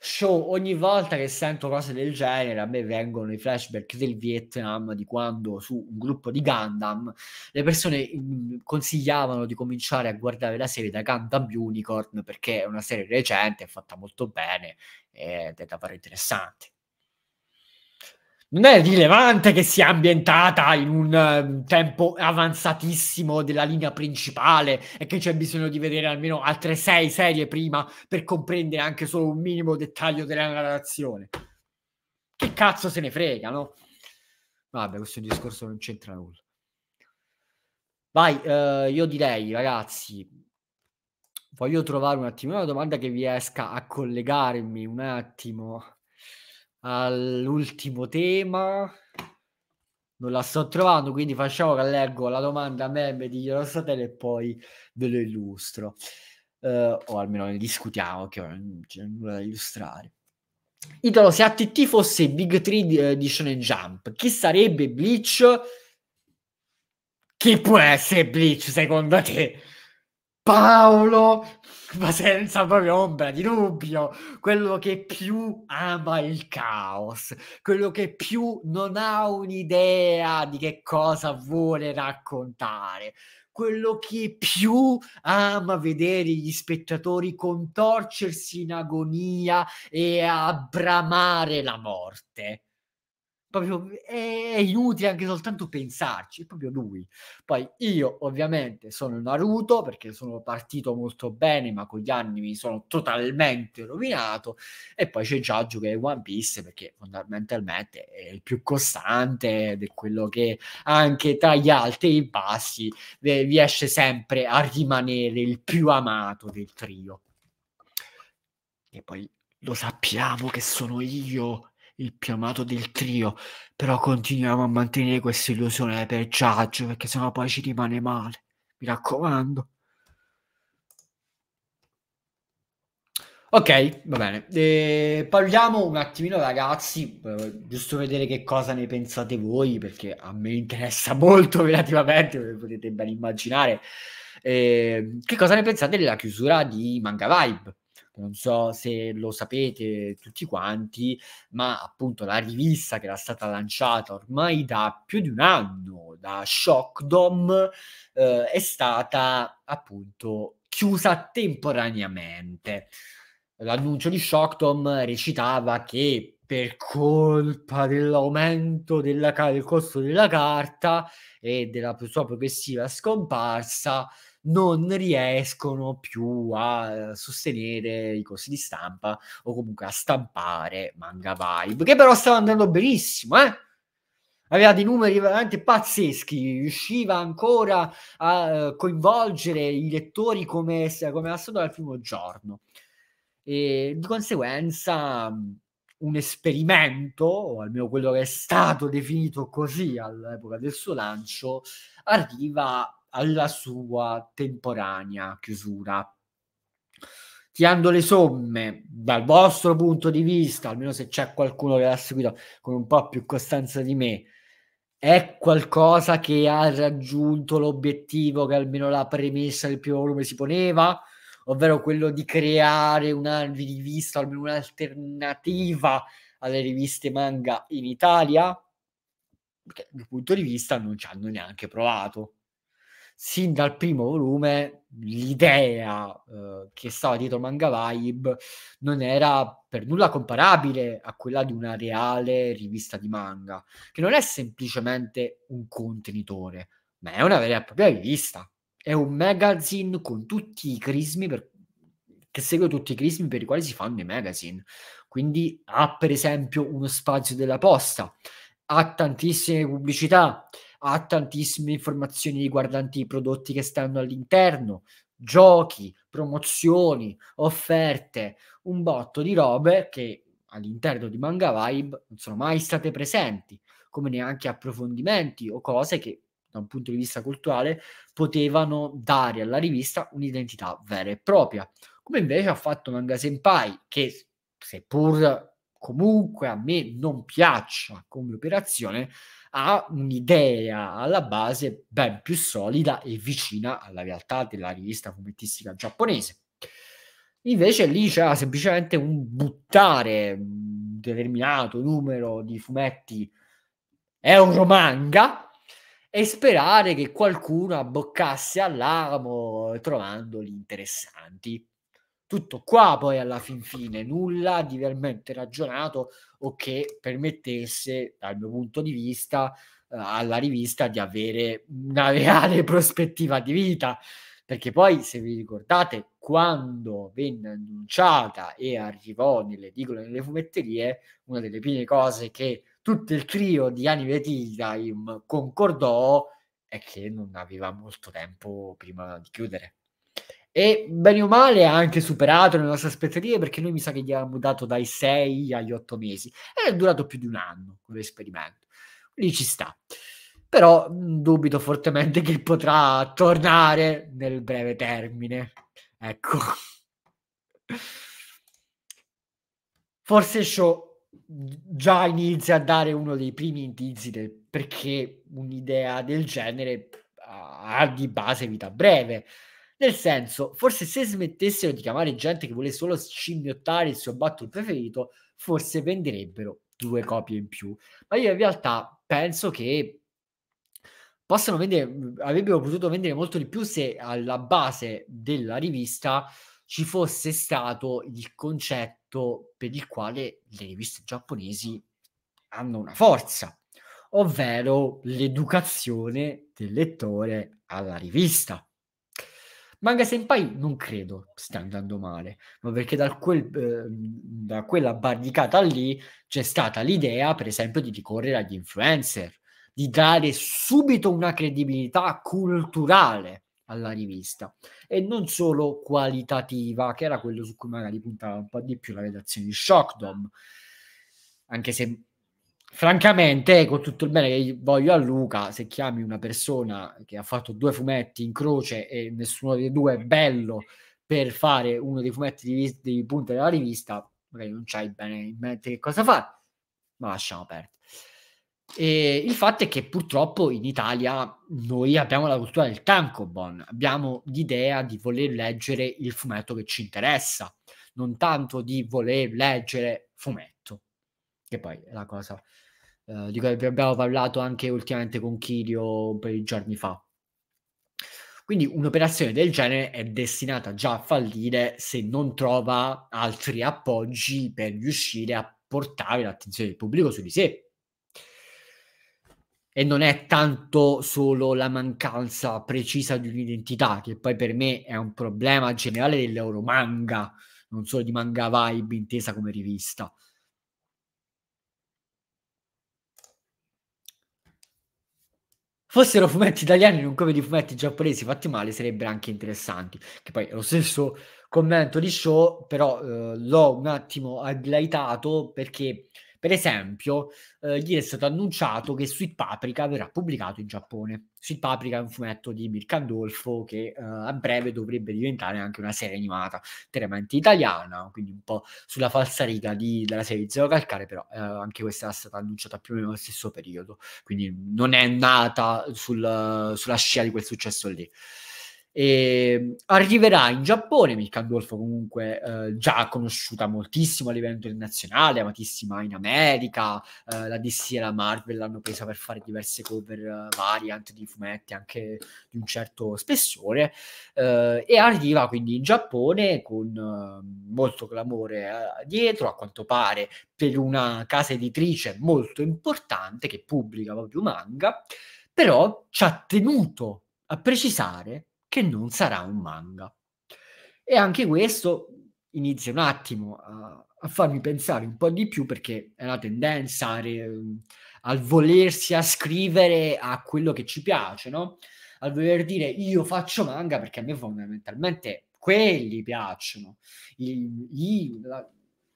[SPEAKER 1] Show, ogni volta che sento cose del genere, a me vengono i flashback del Vietnam, di quando su un gruppo di Gundam le persone mm, consigliavano di cominciare a guardare la serie da Gundam Unicorn, perché è una serie recente, è fatta molto bene ed è davvero interessante non è rilevante che sia ambientata in un ehm, tempo avanzatissimo della linea principale e che c'è bisogno di vedere almeno altre sei serie prima per comprendere anche solo un minimo dettaglio della narrazione. Che cazzo se ne frega, no? Vabbè, questo discorso non c'entra nulla. Vai, eh, io direi, ragazzi, voglio trovare un attimo una domanda che riesca a collegarmi un attimo all'ultimo tema. Non la sto trovando, quindi facciamo che leggo la domanda a meme di Ionostatele e poi ve lo illustro. Uh, o almeno ne discutiamo, che non c'è nulla da illustrare. Italo, se ATT fosse Big 3 di, eh, di Shonen Jump, chi sarebbe Bleach? Chi può essere Bleach secondo te? Paolo, ma senza proprio ombra di dubbio, quello che più ama il caos, quello che più non ha un'idea di che cosa vuole raccontare, quello che più ama vedere gli spettatori contorcersi in agonia e a bramare la morte proprio è inutile anche soltanto pensarci, è proprio lui. Poi io ovviamente sono Naruto perché sono partito molto bene, ma con gli anni mi sono totalmente rovinato e poi c'è Giaggio che è One Piece perché fondamentalmente è il più costante ed è quello che anche tra gli alti e i bassi riesce sempre a rimanere il più amato del trio. E poi lo sappiamo che sono io il più amato del trio, però continuiamo a mantenere questa illusione per Giaggio perché sennò poi ci rimane male. Mi raccomando. Ok, va bene. Eh, parliamo un attimino, ragazzi, giusto vedere che cosa ne pensate voi, perché a me interessa molto relativamente, come potete ben immaginare. Eh, che cosa ne pensate della chiusura di Manga Vibe? Certo, non so se lo sapete tutti quanti, ma appunto la rivista che era stata lanciata ormai da più di un anno da Shockdom eh, è stata appunto chiusa temporaneamente. L'annuncio di Shockdom recitava che per colpa dell'aumento della, del costo della carta e della sua progressiva scomparsa, non riescono più a eh, sostenere i costi di stampa o comunque a stampare manga vibe, che però stava andando benissimo, eh? aveva dei numeri veramente pazzeschi, riusciva ancora a eh, coinvolgere i lettori come, come era stato dal primo giorno. E di conseguenza un esperimento, o almeno quello che è stato definito così all'epoca del suo lancio, arriva alla sua temporanea chiusura. Tirando le somme dal vostro punto di vista, almeno se c'è qualcuno che l'ha seguito con un po' più costanza di me, è qualcosa che ha raggiunto l'obiettivo che almeno la premessa del primo volume si poneva, ovvero quello di creare una rivista, almeno un'alternativa alle riviste manga in Italia? Perché dal punto di vista non ci hanno neanche provato sin dal primo volume l'idea eh, che stava dietro Manga Vibe non era per nulla comparabile a quella di una reale rivista di manga, che non è semplicemente un contenitore, ma è una vera e propria rivista. È un magazine con tutti i crismi per... che segue tutti i crismi per i quali si fanno i magazine. Quindi ha per esempio uno spazio della posta, ha tantissime pubblicità, ha tantissime informazioni riguardanti i prodotti che stanno all'interno, giochi, promozioni, offerte, un botto di robe che all'interno di Manga Vibe non sono mai state presenti, come neanche approfondimenti o cose che da un punto di vista culturale potevano dare alla rivista un'identità vera e propria. Come invece ha fatto Manga Senpai, che seppur comunque a me non piaccia come operazione, ha un'idea alla base ben più solida e vicina alla realtà della rivista fumettistica giapponese. Invece lì c'era semplicemente un buttare un determinato numero di fumetti euromanga e sperare che qualcuno abboccasse all'amo trovandoli interessanti tutto qua poi alla fin fine, nulla di veramente ragionato o che permettesse, dal mio punto di vista, eh, alla rivista di avere una reale prospettiva di vita. Perché poi, se vi ricordate, quando venne annunciata e arrivò nelle edicole e nelle fumetterie, una delle prime cose che tutto il trio di Anime Tea concordò è che non aveva molto tempo prima di chiudere e bene o male ha anche superato le nostre aspettative perché noi mi sa che gli avevamo dato dai 6 agli 8 mesi ed è durato più di un anno quell'esperimento. Lì ci sta. Però dubito fortemente che potrà tornare nel breve termine. Ecco. Forse Show già inizia a dare uno dei primi indizi del perché un'idea del genere ha di base vita breve nel senso, forse se smettessero di chiamare gente che vuole solo scimmiottare il suo battle preferito, forse venderebbero due copie in più. Ma io in realtà penso che possano vendere, avrebbero potuto vendere molto di più se alla base della rivista ci fosse stato il concetto per il quale le riviste giapponesi hanno una forza, ovvero l'educazione del lettore alla rivista. Manga Senpai non credo stia andando male, ma perché da, quel, eh, da quella barricata lì c'è stata l'idea, per esempio, di ricorrere agli influencer, di dare subito una credibilità culturale alla rivista e non solo qualitativa, che era quello su cui magari puntava un po' di più la redazione di Shockdom, anche se francamente, con tutto il bene che voglio a Luca, se chiami una persona che ha fatto due fumetti in croce e nessuno dei due è bello per fare uno dei fumetti di, di punta della rivista, magari non c'hai bene in mente che cosa fare, ma lasciamo aperto. E il fatto è che purtroppo in Italia noi abbiamo la cultura del tankobon, abbiamo l'idea di voler leggere il fumetto che ci interessa, non tanto di voler leggere fumetto, che poi è la cosa eh, di cui abbiamo parlato anche ultimamente con Chirio un paio di giorni fa. Quindi un'operazione del genere è destinata già a fallire se non trova altri appoggi per riuscire a portare l'attenzione del pubblico su di sé. E non è tanto solo la mancanza precisa di un'identità, che poi per me è un problema generale dell'euromanga, non solo di manga vibe intesa come rivista, fossero fumetti italiani non come di fumetti giapponesi fatti male sarebbero anche interessanti che poi è lo stesso commento di show però eh, l'ho un attimo agglaitato perché per esempio, eh, ieri è stato annunciato che Sweet Paprika verrà pubblicato in Giappone. Sweet Paprika è un fumetto di Mirka Andolfo che eh, a breve dovrebbe diventare anche una serie animata interamente italiana, quindi un po' sulla falsariga di, della serie di Zero Calcare, però eh, anche questa è stata annunciata più o meno nello stesso periodo, quindi non è nata sul, sulla scia di quel successo lì. E ehm, arriverà in Giappone, Milka Dolfo comunque eh, già conosciuta moltissimo a livello internazionale, amatissima in America, eh, la DC e la Marvel l'hanno presa per fare diverse cover eh, variant di fumetti anche di un certo spessore eh, e arriva quindi in Giappone con eh, molto clamore eh, dietro, a quanto pare per una casa editrice molto importante che pubblica proprio manga, però ci ha tenuto a precisare che non sarà un manga. E anche questo inizia un attimo a, a farmi pensare un po' di più perché è la tendenza a, al volersi ascrivere a quello che ci piace, no? Al voler dire io faccio manga perché a me fondamentalmente quelli piacciono. I, i, la,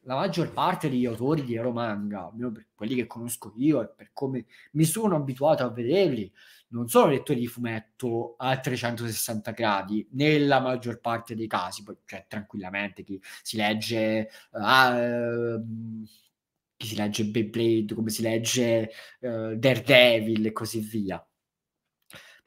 [SPEAKER 1] la maggior parte degli autori di ero manga, almeno per quelli che conosco io e per come mi sono abituato a vederli, non sono lettori di fumetto a 360 gradi nella maggior parte dei casi, poi cioè, tranquillamente chi si legge uh, chi si legge Beyblade, come si legge uh, Daredevil e così via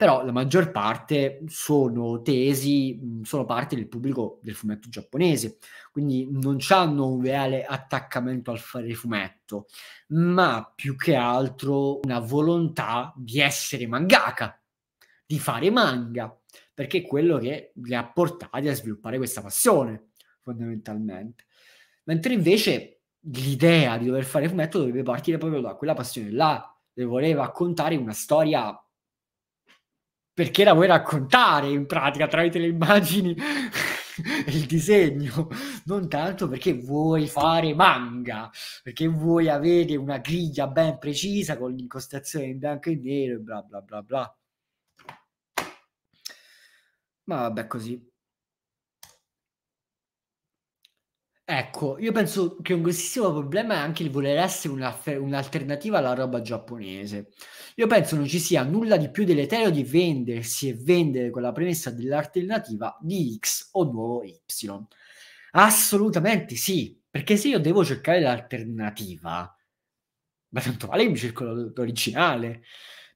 [SPEAKER 1] però la maggior parte sono tesi, mm, sono parte del pubblico del fumetto giapponese, quindi non hanno un reale attaccamento al fare fumetto, ma più che altro una volontà di essere mangaka, di fare manga, perché è quello che li ha portati a sviluppare questa passione, fondamentalmente. Mentre invece l'idea di dover fare fumetto dovrebbe partire proprio da quella passione là, le voleva raccontare una storia perché la vuoi raccontare in pratica tramite le immagini e il disegno, non tanto perché vuoi fare manga, perché vuoi avere una griglia ben precisa con l'incostazione in bianco e nero e bla bla bla bla. Ma vabbè così. Ecco, io penso che un grossissimo problema è anche il voler essere una, un'alternativa alla roba giapponese. Io penso non ci sia nulla di più deleterio di vendersi e vendere con la premessa dell'alternativa di X o nuovo Y. Assolutamente sì, perché se io devo cercare l'alternativa, ma tanto vale che mi cerco l'originale,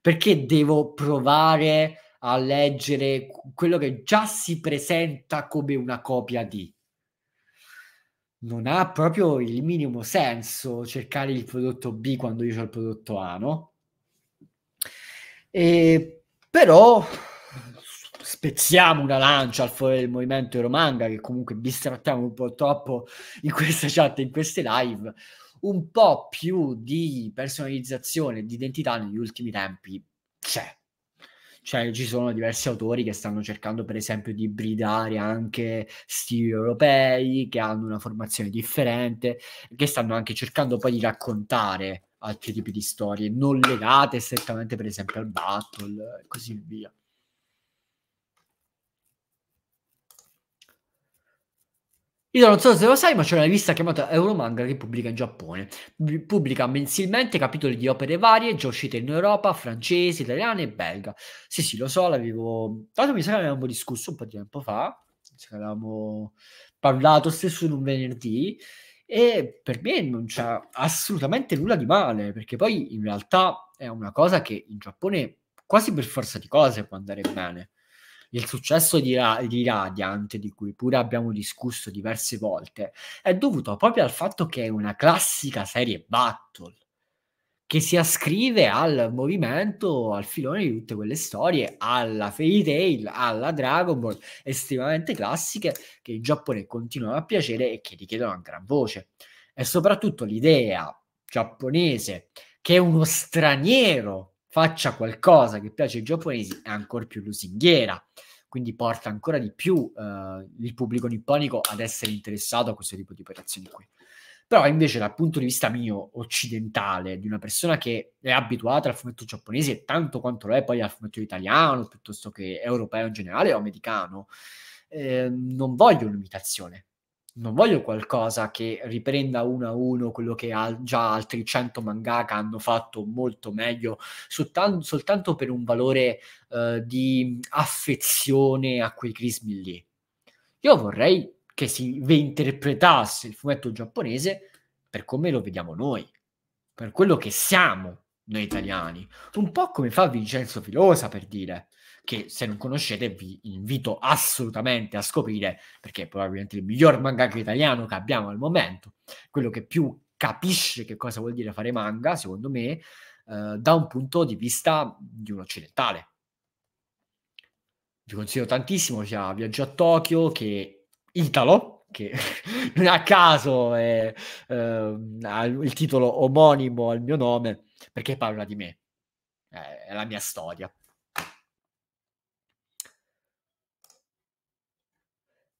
[SPEAKER 1] perché devo provare a leggere quello che già si presenta come una copia di non ha proprio il minimo senso cercare il prodotto B quando io ho il prodotto A, no? E, però spezziamo una lancia al fuori del movimento Euromanga, che comunque bistrattiamo un po' troppo in questa chat, in queste live, un po' più di personalizzazione, di identità negli ultimi tempi c'è cioè ci sono diversi autori che stanno cercando per esempio di ibridare anche stili europei che hanno una formazione differente che stanno anche cercando poi di raccontare altri tipi di storie non legate strettamente per esempio al battle e così via Io non so se lo sai, ma c'è una rivista chiamata Euromanga che pubblica in Giappone. Pubblica mensilmente capitoli di opere varie, già uscite in Europa, francesi, italiane e belga. Sì, sì, lo so, l'avevo... Tanto mi sa che avevamo discusso un po' di tempo fa, se ne avevamo parlato stesso in un venerdì, e per me non c'è assolutamente nulla di male, perché poi in realtà è una cosa che in Giappone quasi per forza di cose può andare bene. Il successo di, Ra- di Radiant, di cui pure abbiamo discusso diverse volte, è dovuto proprio al fatto che è una classica serie battle che si ascrive al movimento, al filone di tutte quelle storie, alla Fairy Tail, alla Dragon Ball, estremamente classiche, che in Giappone continuano a piacere e che richiedono a gran voce. E soprattutto l'idea giapponese che uno straniero faccia qualcosa che piace ai giapponesi è ancora più lusinghiera, quindi porta ancora di più eh, il pubblico nipponico ad essere interessato a questo tipo di operazioni qui. Però invece dal punto di vista mio occidentale, di una persona che è abituata al fumetto giapponese tanto quanto lo è poi al fumetto italiano, piuttosto che europeo in generale o americano, eh, non voglio un'imitazione, non voglio qualcosa che riprenda uno a uno quello che al- già altri 100 mangaka hanno fatto molto meglio, soltanto, soltanto per un valore eh, di affezione a quei crismi lì. Io vorrei che si reinterpretasse il fumetto giapponese per come lo vediamo noi, per quello che siamo noi italiani, un po' come fa Vincenzo Filosa per dire che se non conoscete vi invito assolutamente a scoprire, perché è probabilmente il miglior mangaka italiano che abbiamo al momento, quello che più capisce che cosa vuol dire fare manga, secondo me, eh, da un punto di vista di un occidentale. Vi consiglio tantissimo sia Viaggio a Tokyo che Italo, che non a caso è, eh, ha il titolo omonimo al mio nome, perché parla di me, è la mia storia.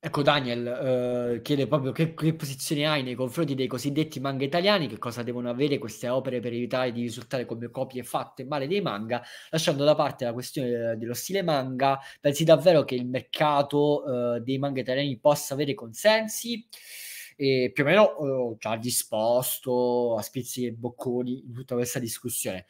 [SPEAKER 1] Ecco Daniel eh, chiede proprio che, che, posizione hai nei confronti dei cosiddetti manga italiani, che cosa devono avere queste opere per evitare di risultare come copie fatte male dei manga, lasciando da parte la questione eh, dello stile manga, pensi davvero che il mercato eh, dei manga italiani possa avere consensi? E più o meno eh, ho eh, già disposto a spizzi e bocconi in tutta questa discussione.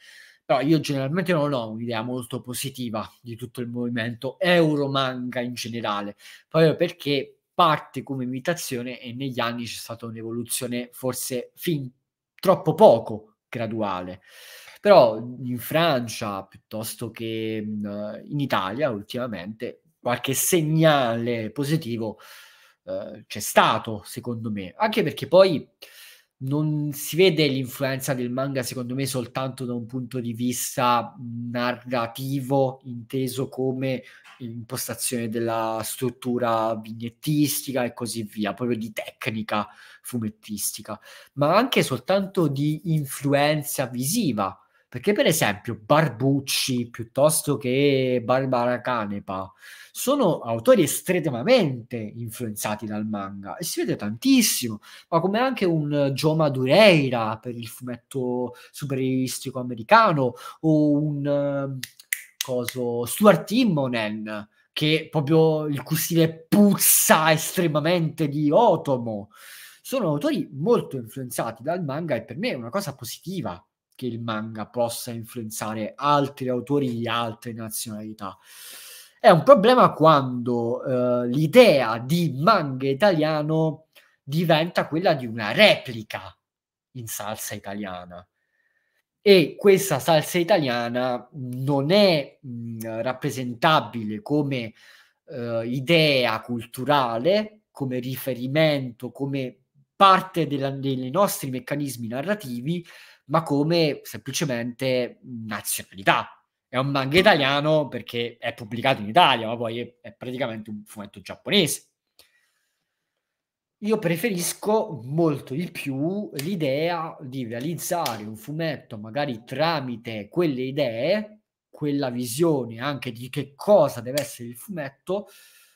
[SPEAKER 1] No, io generalmente non ho un'idea molto positiva di tutto il movimento Euromanga in generale, proprio perché parte come imitazione e negli anni c'è stata un'evoluzione forse fin troppo poco graduale. Però in Francia, piuttosto che mm, in Italia ultimamente, qualche segnale positivo eh, c'è stato, secondo me, anche perché poi non si vede l'influenza del manga, secondo me, soltanto da un punto di vista narrativo, inteso come impostazione della struttura vignettistica e così via, proprio di tecnica fumettistica, ma anche soltanto di influenza visiva perché, per esempio, Barbucci piuttosto che Barbara Canepa sono autori estremamente influenzati dal manga e si vede tantissimo, ma come anche un Joe Madureira per il fumetto superioristico americano o un eh, coso, Stuart Timonen che proprio il cui puzza estremamente di Otomo. Sono autori molto influenzati dal manga e per me è una cosa positiva che il manga possa influenzare altri autori di altre nazionalità. È un problema quando eh, l'idea di manga italiano diventa quella di una replica in salsa italiana. E questa salsa italiana non è mh, mm, rappresentabile come eh, idea culturale, come riferimento, come parte della, dei nostri meccanismi narrativi, ma come semplicemente nazionalità. È un manga italiano perché è pubblicato in Italia, ma poi è, è praticamente un fumetto giapponese. Io preferisco molto di più l'idea di realizzare un fumetto magari tramite quelle idee, quella visione anche di che cosa deve essere il fumetto,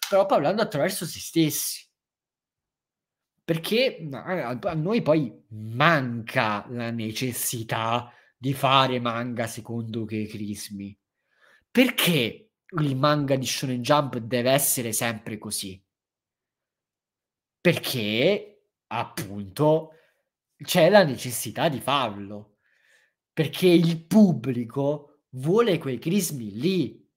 [SPEAKER 1] però parlando attraverso se stessi perché eh, a noi poi manca la necessità di fare manga secondo che crismi. Perché il manga di Shonen Jump deve essere sempre così? Perché appunto c'è la necessità di farlo. Perché il pubblico vuole quei crismi lì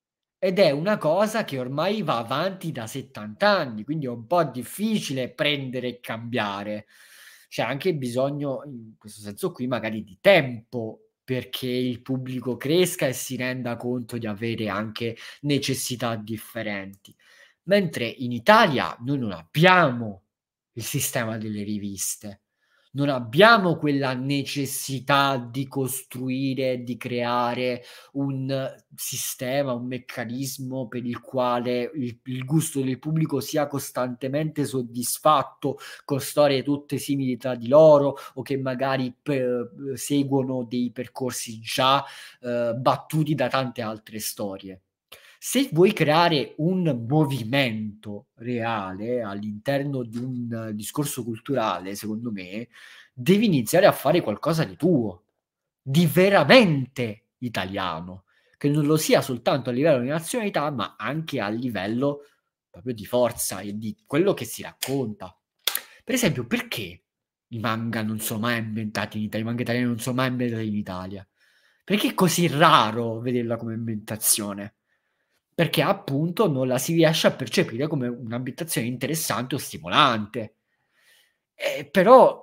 [SPEAKER 1] ed è una cosa che ormai va avanti da 70 anni, quindi è un po' difficile prendere e cambiare. C'è anche bisogno, in questo senso qui, magari di tempo perché il pubblico cresca e si renda conto di avere anche necessità differenti. Mentre in Italia noi non abbiamo il sistema delle riviste non abbiamo quella necessità di costruire, di creare un sistema, un meccanismo per il quale il, il gusto del pubblico sia costantemente soddisfatto con storie tutte simili tra di loro o che magari per, seguono dei percorsi già eh, battuti da tante altre storie se vuoi creare un movimento reale all'interno di un eh, discorso culturale, secondo me, devi iniziare a fare qualcosa di tuo, di veramente italiano, che non lo sia soltanto a livello di nazionalità, ma anche a livello proprio di forza e di quello che si racconta. Per esempio, perché i manga non sono mai inventati in Italia, i manga italiani non sono mai inventati in Italia? Perché è così raro vederla come inventazione? perché appunto non la si riesce a percepire come un'abitazione interessante o stimolante. Eh, però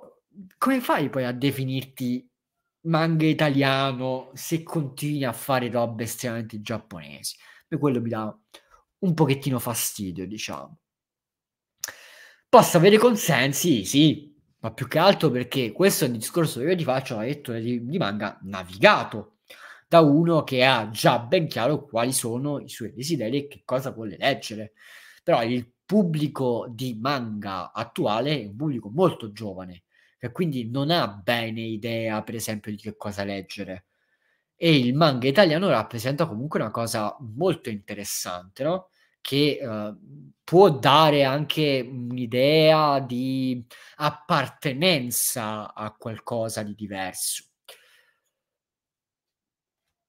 [SPEAKER 1] come fai poi a definirti manga italiano se continui a fare robe estremamente giapponesi? Per quello mi dà un pochettino fastidio, diciamo. Posso avere consensi? Sì, ma più che altro perché questo è un discorso che io ti faccio alla lettura di, di manga navigato da uno che ha già ben chiaro quali sono i suoi desideri e che cosa vuole leggere. Però il pubblico di manga attuale è un pubblico molto giovane, e quindi non ha bene idea, per esempio, di che cosa leggere. E il manga italiano rappresenta comunque una cosa molto interessante, no? che eh, può dare anche un'idea di appartenenza a qualcosa di diverso.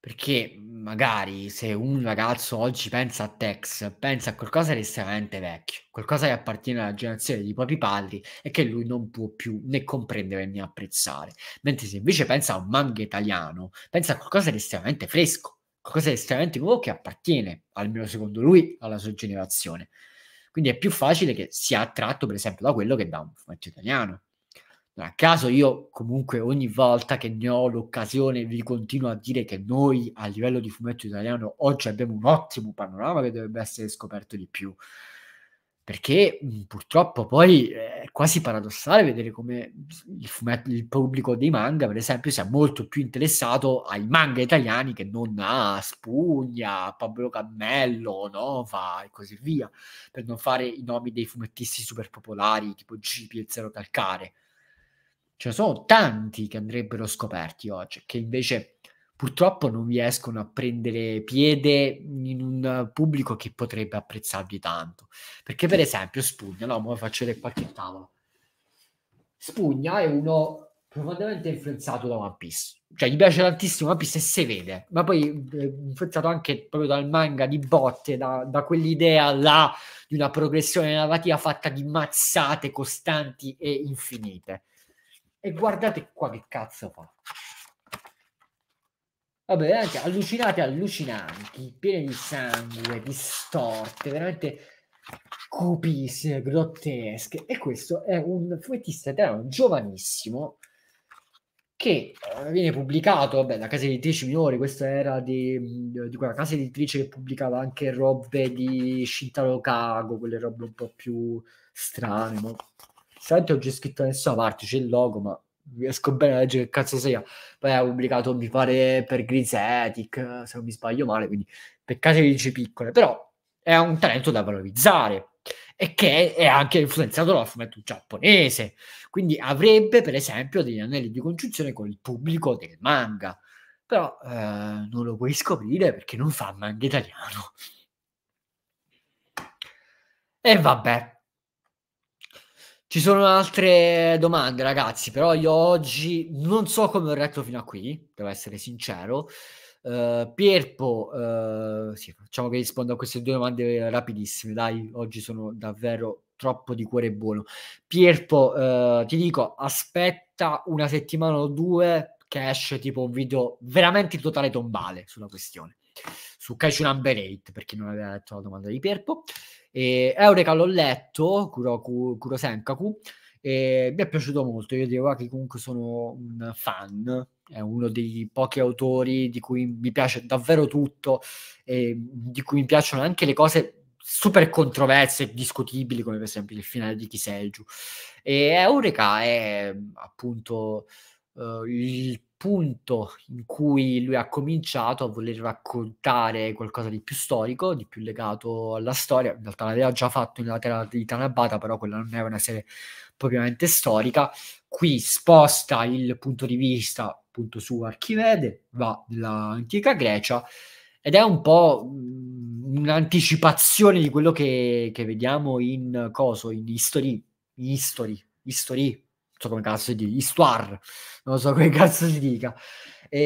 [SPEAKER 1] Perché magari se un ragazzo oggi pensa a Tex, pensa a qualcosa di estremamente vecchio, qualcosa che appartiene alla generazione dei propri padri e che lui non può più né comprendere né apprezzare. Mentre se invece pensa a un manga italiano, pensa a qualcosa di estremamente fresco, qualcosa di estremamente nuovo che appartiene, almeno secondo lui, alla sua generazione. Quindi è più facile che sia attratto, per esempio, da quello che da un fumetto italiano. Non a caso io comunque ogni volta che ne ho l'occasione vi continuo a dire che noi a livello di fumetto italiano oggi abbiamo un ottimo panorama che dovrebbe essere scoperto di più. Perché mh, mm, purtroppo poi è quasi paradossale vedere come il, fumetto, il pubblico dei manga, per esempio, sia molto più interessato ai manga italiani che non a Spugna, Pablo Cammello, Nova e così via, per non fare i nomi dei fumettisti super popolari tipo GP e Zero Calcare Ce cioè, ne sono tanti che andrebbero scoperti oggi, che invece purtroppo non riescono a prendere piede in un pubblico che potrebbe apprezzarli tanto. Perché per esempio Spugna, no, ma faccio vedere qualche tavolo. Spugna è uno profondamente influenzato da One Piece. Cioè, gli piace tantissimo One Piece e se vede, ma poi eh, influenzato anche proprio dal manga di botte, da, da quell'idea là di una progressione narrativa fatta di mazzate costanti e infinite. E guardate qua che cazzo fa. Vabbè, veramente allucinate, allucinanti, pieni di sangue, distorte, veramente cupissime, grottesche. E questo è un fumettista italiano giovanissimo che eh, viene pubblicato, vabbè, la casa editrice minore, questa era di, mm, di, quella casa editrice che pubblicava anche robe di Shintaro Kago, quelle robe un po' più strane, no? Sicuramente non c'è scritto da nessuna parte, c'è il logo, ma riesco bene a leggere che cazzo sia. Poi ha pubblicato, mi pare, per Grisetic, se non mi sbaglio male, quindi peccato che dice piccole, però è un talento da valorizzare e che è anche influenzato dal fumetto giapponese, quindi avrebbe per esempio degli anelli di congiunzione con il pubblico del manga, però eh, non lo puoi scoprire perché non fa manga italiano. E vabbè, ci sono altre domande, ragazzi, però io oggi non so come ho retto fino a qui, devo essere sincero. Uh, Pierpo, uh, sì, facciamo che rispondo a queste due domande rapidissime, dai, oggi sono davvero troppo di cuore buono. Pierpo, uh, ti dico, aspetta una settimana o due che esce tipo un video veramente totale tombale sulla questione, su Kaiju Number 8, per chi non aveva letto la domanda di Pierpo. Uh, e Eureka l'ho letto, Kuro Kurosenkaku, e mi è piaciuto molto. Io devo ah, che comunque sono un fan, è uno dei pochi autori di cui mi piace davvero tutto, e di cui mi piacciono anche le cose super controverse, discutibili, come per esempio il finale di Kiselju. E Eureka è appunto uh, il punto in cui lui ha cominciato a voler raccontare qualcosa di più storico, di più legato alla storia. In realtà l'aveva già fatto nella terra di Tanabata, però quella non è una serie propriamente storica. Qui sposta il punto di vista appunto su Archimede, va nell'antica Grecia ed è un po' mm, un'anticipazione di quello che, che vediamo in Coso, in History, History, History, so come cazzo si dica, Istuar,
[SPEAKER 2] non so come cazzo
[SPEAKER 1] si dica, e,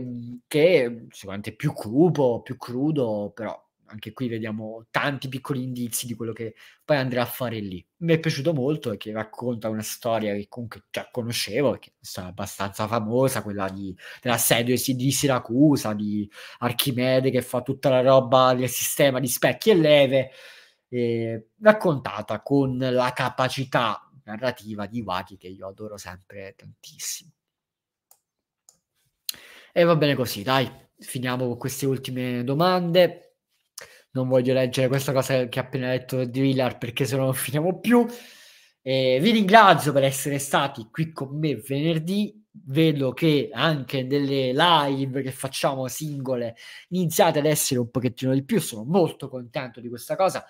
[SPEAKER 1] ehm, che sicuramente più cupo, più crudo, però anche qui vediamo tanti piccoli indizi di quello che poi andrà a fare lì. Mi è piaciuto molto perché racconta una storia che comunque già conoscevo, che è abbastanza famosa, quella di, dell'assedio di Siracusa, di Archimede che fa tutta la roba del sistema di specchi e leve, eh, raccontata con la capacità narrativa di Waki che io adoro sempre tantissimo. E va bene così, dai, finiamo con queste ultime domande. Non voglio leggere questa cosa che ha appena detto di Villar perché se no non finiamo più. Eh, vi ringrazio per essere stati qui con me venerdì. Vedo che anche nelle live che facciamo singole iniziate ad essere un pochettino di più. Sono molto contento di questa cosa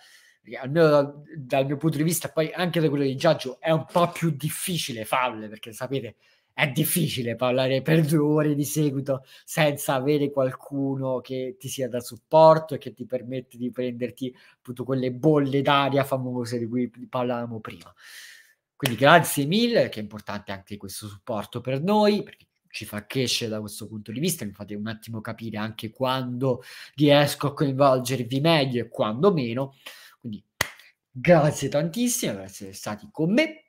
[SPEAKER 1] almeno dal, dal, mio punto di vista, poi anche da quello di Giaggio, è un po' più difficile farle, perché sapete, è difficile parlare per due ore di seguito senza avere qualcuno che ti sia da supporto e che ti permette di prenderti appunto quelle bolle d'aria famose di cui parlavamo prima. Quindi grazie mille, che è importante anche questo supporto per noi, perché ci fa crescere da questo punto di vista, mi fate un attimo capire anche quando riesco a coinvolgervi meglio e quando meno. Grazie tantissimo per essere stati con me.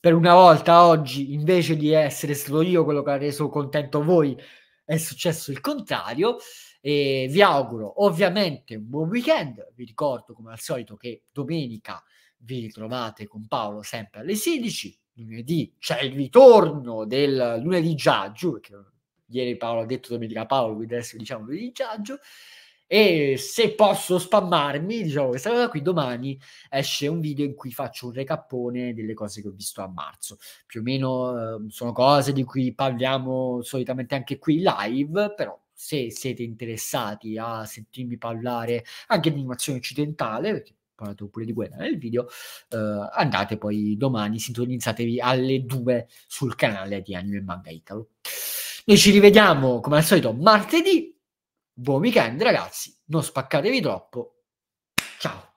[SPEAKER 1] Per una volta oggi, invece di essere solo io quello che ha reso contento voi, è successo il contrario. E vi auguro ovviamente un buon weekend. Vi ricordo come al solito che domenica vi trovate con Paolo sempre alle 16. Lunedì c'è il ritorno del lunedì Giaggio, perché ieri Paolo ha detto domenica Paolo, quindi adesso diciamo lunedì Giaggio. E se posso spammarmi, diciamo questa cosa qui, domani esce un video in cui faccio un recappone delle cose che ho visto a marzo. Più o meno eh, sono cose di cui parliamo solitamente anche qui live, però se siete interessati a sentirmi parlare anche di animazione occidentale, perché ho parlato pure di quella nel video, eh, andate poi domani, sintonizzatevi alle 2 sul canale di Anime Manga Italo. Noi ci rivediamo come al solito martedì buon weekend ragazzi, non spaccatevi troppo, ciao!